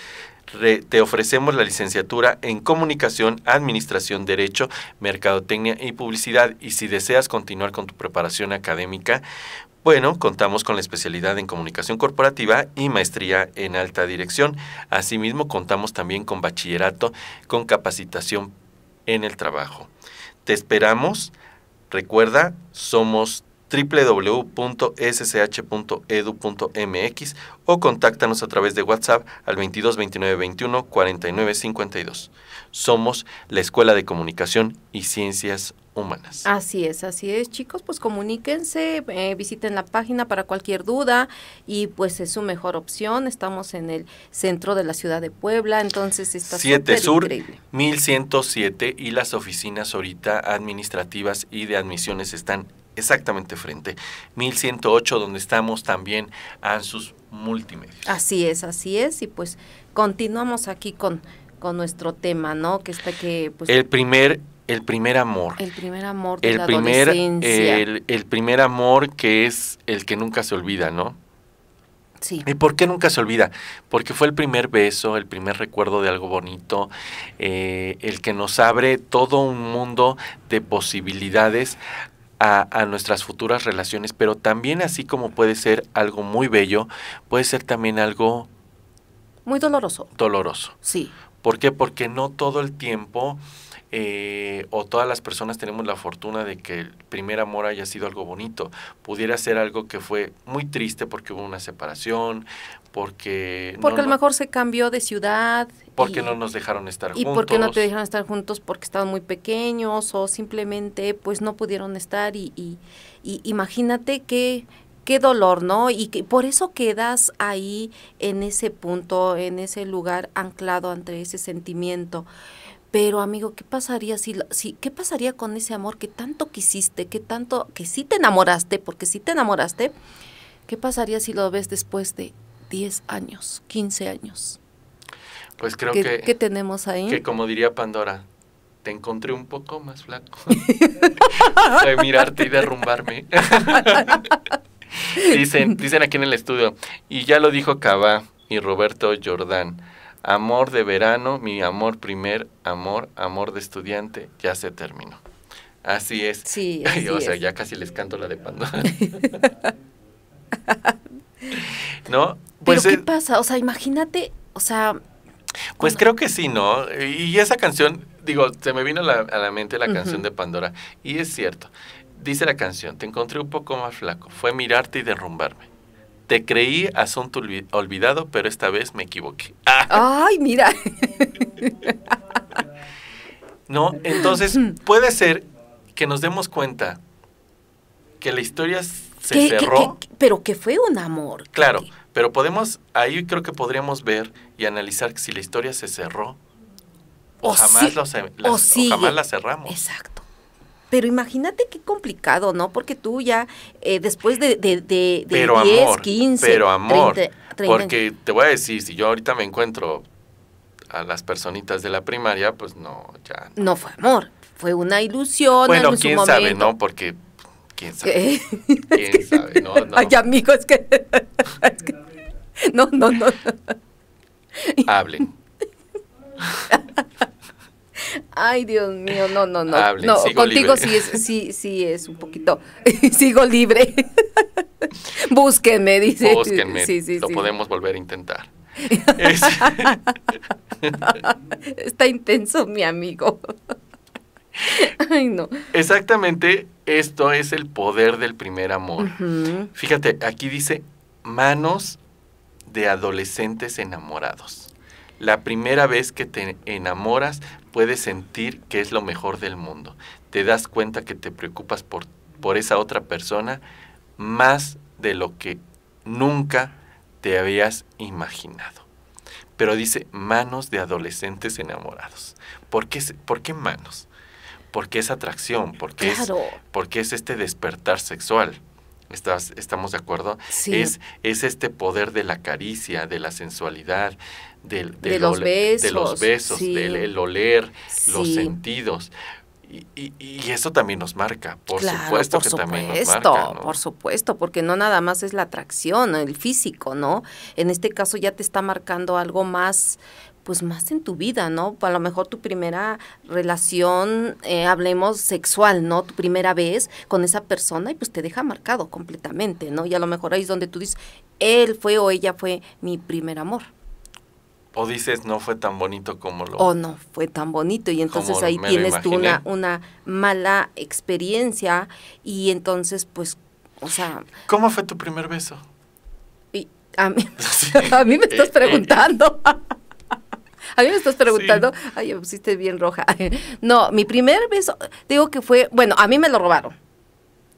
te ofrecemos la licenciatura en Comunicación, Administración, Derecho, Mercadotecnia y Publicidad. Y si deseas continuar con tu preparación académica, bueno, contamos con la especialidad en comunicación corporativa y maestría en alta dirección. Asimismo, contamos también con bachillerato con capacitación en el trabajo. Te esperamos. Recuerda, somos www.ssh.edu.mx o contáctanos a través de WhatsApp al 22 29 21 49 52. Somos la Escuela de Comunicación y Ciencias Humanas. Así es, así es, chicos, pues comuníquense, eh, visiten la página para cualquier duda y pues es su mejor opción. Estamos en el centro de la ciudad de Puebla, entonces está 7 Sur 1107 y las oficinas ahorita administrativas y de admisiones están exactamente frente. 1108, donde estamos también sus Multimedia. Así es, así es. Y pues continuamos aquí con, nuestro tema, ¿no? Que está que... Pues el primer... El primer amor. El primer amor el primer, El, primer amor que es el que nunca se olvida, ¿no? Sí. ¿Y por qué nunca se olvida? Porque fue el primer beso, el primer recuerdo de algo bonito, eh, el que nos abre todo un mundo de posibilidades a, nuestras futuras relaciones, pero también así como puede ser algo muy bello, puede ser también algo... Muy doloroso. Doloroso. Sí. ¿Por qué? Porque no todo el tiempo eh, o todas las personas tenemos la fortuna de que el primer amor haya sido algo bonito. Pudiera ser algo que fue muy triste porque hubo una separación, porque... Porque a lo mejor se cambió de ciudad. Porque no nos dejaron estar juntos. Y porque no te dejaron estar juntos porque estaban muy pequeños o simplemente pues no pudieron estar y, imagínate qué, qué dolor, ¿no? Y que, por eso quedas ahí en ese punto, en ese lugar anclado ante ese sentimiento. Pero amigo, ¿qué pasaría si, si qué pasaría con ese amor que tanto quisiste, que tanto que sí te enamoraste, porque sí te enamoraste? ¿Qué pasaría si lo ves después de 10 años, 15 años. Pues creo que... ¿Qué tenemos ahí? Que como diría Pandora, te encontré un poco más flaco de mirarte y derrumbarme. dicen, dicen aquí en el estudio, y ya lo dijo Cabá y Roberto Jordán, amor de verano, mi amor primer, amor, amor de estudiante, ya se terminó. Así es. Sí, o sea, ya casi les canto la de Pandora. ¿No? Pues ¿Pero qué pasa? O sea, imagínate, o sea... Pues creo que sí, ¿no? Y esa canción, digo, se me vino a la, mente la canción de Pandora. Y es cierto, dice la canción, te encontré un poco más flaco, fue mirarte y derrumbarme. Te creí asunto olvidado, pero esta vez me equivoqué. ¡Ay, mira! ¿No? Entonces, puede ser que nos demos cuenta que la historia se cerró. pero que fue un amor. Claro, pero podemos, ahí creo que podríamos ver y analizar si la historia se cerró o, jamás, o jamás la cerramos. Exacto. Pero imagínate qué complicado, ¿no? Porque tú ya, eh, después de, de, de, pero 10, 15, 30, porque te voy a decir, si yo ahorita me encuentro a las personitas de la primaria, pues no, ya. No, fue amor, fue una ilusión. Bueno, en quién sabe, ¿no? Porque quién sabe. ¿Quién no, no. Ay, amigo, es que, No, no, no. Hablen. Ay, Dios mío, no, no, no. contigo sí es, sí, sí es un poquito. sigo libre. Búsquenme, dice. Búsquenme. Sí, sí, lo podemos volver a intentar. Está intenso, mi amigo. no. Exactamente, esto es el poder del primer amor. Fíjate, aquí dice manos de adolescentes enamorados. La primera vez que te enamoras puedes sentir que es lo mejor del mundo. Te das cuenta que te preocupas por, por esa otra persona más de lo que nunca te habías imaginado. Pero dice manos de adolescentes enamorados. por qué manos? porque es atracción, porque, es, porque es este despertar sexual. ¿Estás, ¿Estamos de acuerdo? Es, es este poder de la caricia, de la sensualidad, del, de, los besos, del oler, los sentidos. Y, eso también nos marca, por supuesto que también Por supuesto, porque no nada más es la atracción, el físico, ¿no? En este caso ya te está marcando algo más, pues más en tu vida, ¿no? A lo mejor tu primera relación, eh, hablemos sexual, ¿no? Tu primera vez con esa persona y pues te deja marcado completamente, ¿no? Y a lo mejor ahí es donde tú dices, él fue o ella fue mi primer amor. O dices, no fue tan bonito como lo... O no fue tan bonito y entonces ahí tienes tú una, una mala experiencia y entonces pues, o sea... ¿Cómo fue tu primer beso? Y a mí, a mí me estás preguntando. A mí me estás preguntando, ay, me pusiste bien roja. No, mi primer beso, digo que fue, bueno, a mí me lo robaron.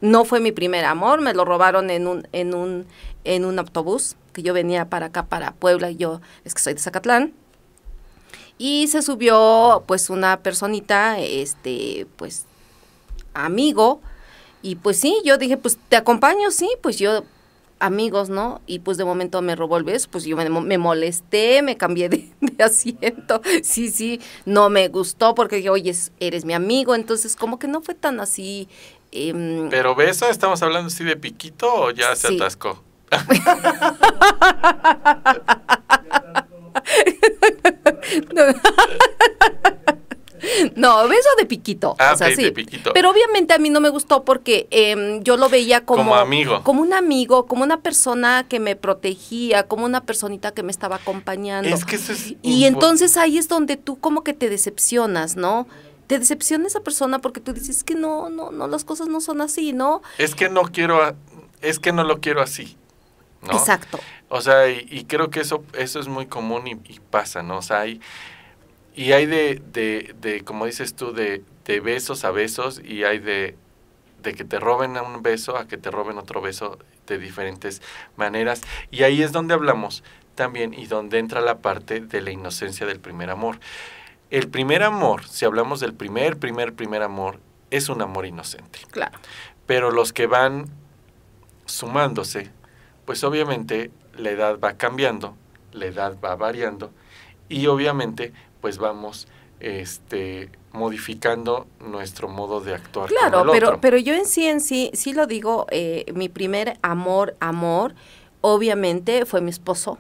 No fue mi primer amor, me lo robaron en un, en un, en un autobús que yo venía para acá, para Puebla, y yo es que soy de Zacatlán. Y se subió pues una personita, este, pues amigo, y pues sí, yo dije, pues te acompaño, sí, pues yo amigos, ¿no? Y pues de momento me robó el beso, pues yo me, molesté, me cambié de, asiento, sí, sí, no me gustó porque dije, oye, eres mi amigo, entonces como que no fue tan así. Em, Pero beso, ¿estamos hablando así de piquito o ya se atascó? No, beso de piquito. Ah, sí. Pero obviamente a mí no me gustó porque em, yo lo veía como, como amigo. Como un amigo, como una persona que me protegía, como una personita que me estaba acompañando. y entonces ahí es donde tú como que te decepcionas, ¿no? te decepciona esa persona porque tú dices que no, no, no, las cosas no son así, ¿no? Es que no quiero, es que no lo quiero así. Exacto. O sea, y, creo que eso, eso es muy común y, y pasa, ¿no? O sea, hay, y hay de, de, de como dices tú, de, de, besos a besos y hay de, de que te roben un beso a que te roben otro beso de diferentes maneras. Y ahí es donde hablamos también y donde entra la parte de la inocencia del primer amor. El primer amor, si hablamos del primer, primer, primer amor, es un amor inocente. Claro. Pero los que van sumándose, pues obviamente la edad va cambiando, la edad va variando y obviamente pues vamos este modificando nuestro modo de actuar. Claro, pero pero yo en sí en sí sí lo digo eh, mi primer amor amor obviamente fue mi esposo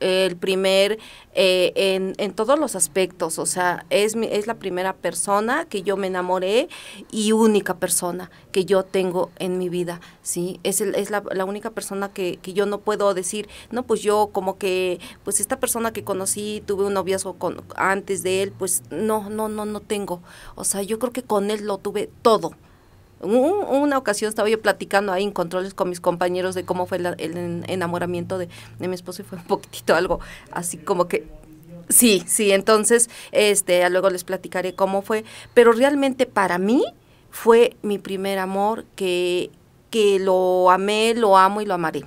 el primer eh, en, en, todos los aspectos, o sea, es, es la primera persona que yo me enamoré y única persona que yo tengo en mi vida, ¿sí? Es, el, es la, la, única persona que, que, yo no puedo decir, no, pues yo como que, pues esta persona que conocí, tuve un noviazgo con, antes de él, pues no, no, no, no tengo, o sea, yo creo que con él lo tuve todo, una ocasión estaba yo platicando ahí en controles con mis compañeros de cómo fue el enamoramiento de, de mi esposo y fue un poquitito algo así como que Sí, sí, entonces, este, luego les platicaré cómo fue, pero realmente para mí fue mi primer amor que, que lo amé, lo amo y lo amaré.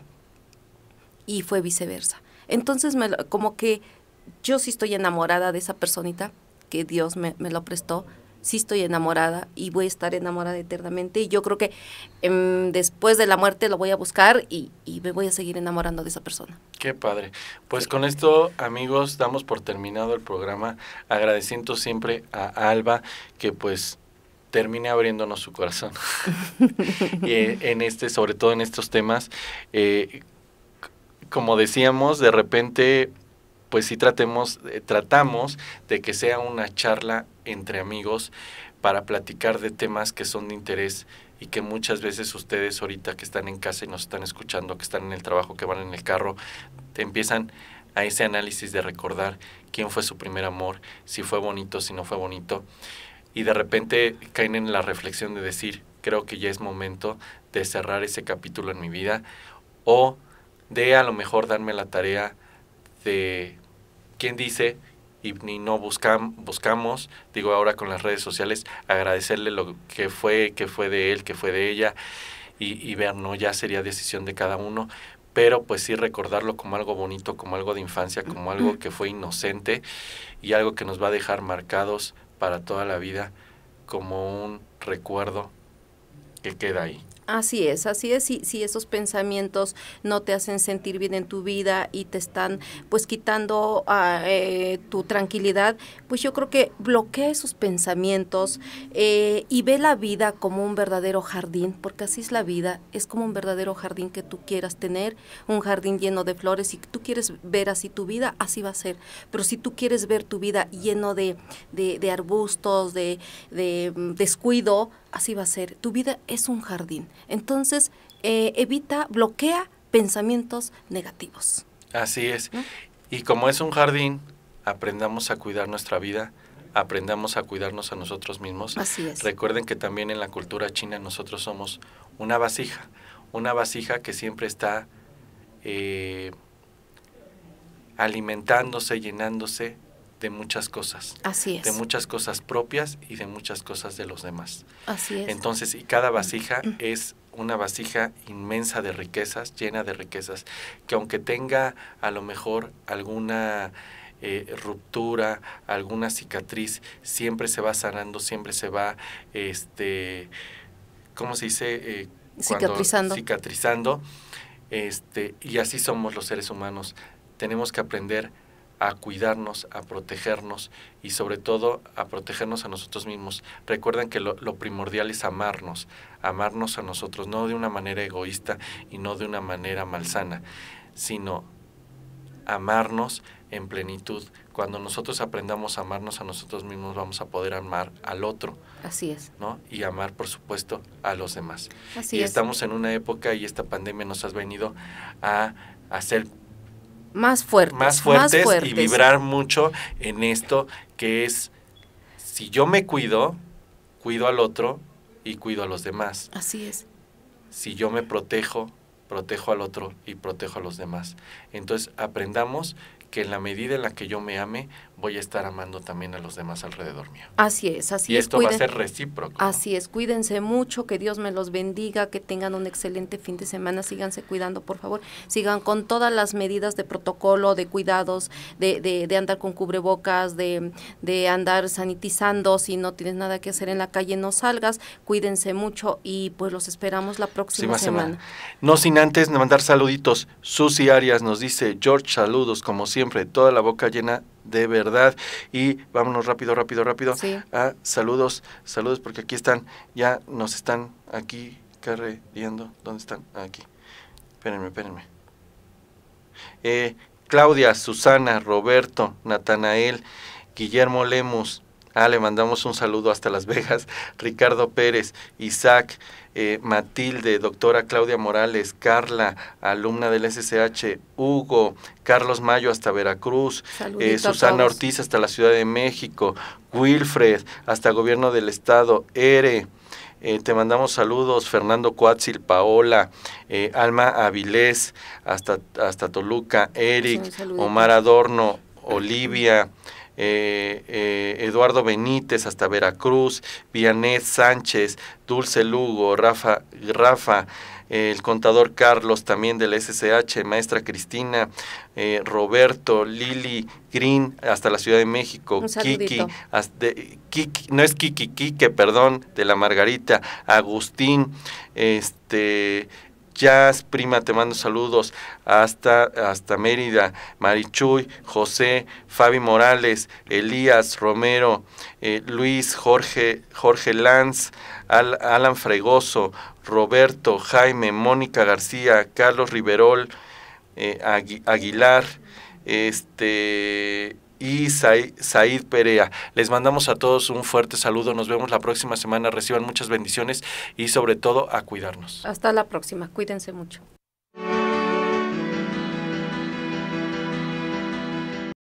Y fue viceversa. Entonces, me, como que yo sí estoy enamorada de esa personita que Dios me, me lo prestó, sí estoy enamorada y voy a estar enamorada eternamente. Y yo creo que em, después de la muerte lo voy a buscar y, me voy a seguir enamorando de esa persona. Qué padre. Pues con esto, amigos, damos por terminado el programa, agradeciendo siempre a Alba que pues termine abriéndonos su corazón eh, en este sobre todo en estos temas eh, como decíamos de repente pues sí tratemos, eh, tratamos de que sea una charla entre amigos para platicar de temas que son de interés y que muchas veces ustedes ahorita que están en casa y nos están escuchando, que están en el trabajo, que van en el carro, te empiezan a ese análisis de recordar quién fue su primer amor, si fue bonito, si no fue bonito. Y de repente caen en la reflexión de decir, creo que ya es momento de cerrar ese capítulo en mi vida o de a lo mejor darme la tarea de quien dice, y, ni no buscamos, digo ahora con las redes sociales, agradecerle lo que fue, que fue de él, que fue de ella, y ver, no, ya sería decisión de cada uno, pero pues sí recordarlo como algo bonito, como algo de infancia, como algo que fue inocente y algo que nos va a dejar marcados para toda la vida como un recuerdo que queda ahí. Así es, así es. Si, si esos pensamientos no te hacen sentir bien en tu vida y te están pues quitando ah, eh, tu tranquilidad, pues yo creo que bloquea esos pensamientos eh, y ve la vida como un verdadero jardín, porque así es la vida, es como un verdadero jardín que tú quieras tener, un jardín lleno de flores. y tú quieres ver así tu vida, así va a ser. Pero si tú quieres ver tu vida lleno de, arbustos, de mm, descuido, así va a ser. Tu vida es un jardín entonces, eh, evita, bloquea pensamientos negativos. Así es. Y como es un jardín, aprendamos a cuidar nuestra vida, aprendamos a cuidarnos a nosotros mismos. Así es. Recuerden que también en la cultura china nosotros somos una vasija, una vasija que siempre está eh, alimentándose, llenándose de muchas cosas. Así es. De muchas cosas propias y de muchas cosas de los demás. Así es. Entonces, y cada vasija mm. es una vasija inmensa de riquezas, llena de riquezas, que aunque tenga a lo mejor alguna eh, ruptura, alguna cicatriz, siempre se va sanando, siempre se va, este, ¿cómo se dice? Eh, cicatrizando. Cicatrizando. Este, y así somos los seres humanos. Tenemos que aprender a cuidarnos, a protegernos y sobre todo a protegernos a nosotros mismos. Recuerden que lo, primordial es amarnos, amarnos a nosotros, no de una manera egoísta y no de una manera malsana, sino amarnos en plenitud. Cuando nosotros aprendamos a amarnos a nosotros mismos, vamos a poder amar al otro. Así es. ¿no? Y amar, por supuesto, a los demás. Así y estamos en una época y esta pandemia nos ha venido a hacer más fuertes. Más fuertes, y vibrar mucho en esto que es, si yo me cuido, cuido al otro y cuido a los demás. Así es. Si yo me protejo, protejo al otro y protejo a los demás. Entonces aprendamos que en la medida en la que yo me ame, voy a estar amando también a los demás alrededor mío. Así es, así es. Y esto va a ser recíproco. Así es, cuídense mucho, que Dios me los bendiga, que tengan un excelente fin de semana, síganse cuidando, por favor, sigan con todas las medidas de protocolo, de cuidados, de, de, de andar con cubrebocas, de, andar sanitizando, si no tienes nada que hacer en la calle, no salgas, cuídense mucho y pues los esperamos la próxima semana. semana. No sin antes mandar saluditos, Susi Arias nos dice, George, saludos, como siempre, toda la boca llena de verdad. Y vámonos rápido, rápido, rápido. A saludos, saludos, porque aquí están, ya nos están aquí carreando. ¿Dónde están? Aquí. Espérenme, espérenme. Eh, Claudia, Susana, Roberto, Natanael, Guillermo Lemus. Ah, le mandamos un saludo hasta Las Vegas. Ricardo Pérez, Isaac, eh, Matilde, doctora Claudia Morales, Carla, alumna del SSH, Hugo, Carlos Mayo hasta Veracruz, eh, Susana Ortiz hasta la Ciudad de México, Wilfred hasta Gobierno del Estado, Ere. Eh, te mandamos saludos, Fernando Coatzil, Paola, Alma Avilés, hasta, hasta Toluca, pues, Eric, Omar Adorno, Olivia, eh, eh, Eduardo Benítez hasta Veracruz, Vianet Sánchez, Dulce Lugo, Rafa, Rafa el contador Carlos también del SSH, maestra Cristina, eh, Roberto, Lili, Green, hasta la Ciudad de México, Kiki, no es Kiki, Kike, perdón, de la Margarita, Agustín, este Jazz, prima, te mando saludos hasta, hasta Mérida, Marichuy, José, Fabi Morales, Elías, Romero, eh, Luis, Jorge, Jorge Lanz, Alan Fregoso, Roberto, Jaime, Mónica García, Carlos Riverol, eh, Aguilar, este y Said Perea. Les mandamos a todos un fuerte saludo. Nos vemos la próxima semana. Reciban muchas bendiciones y sobre todo a cuidarnos. Hasta la próxima. Cuídense mucho.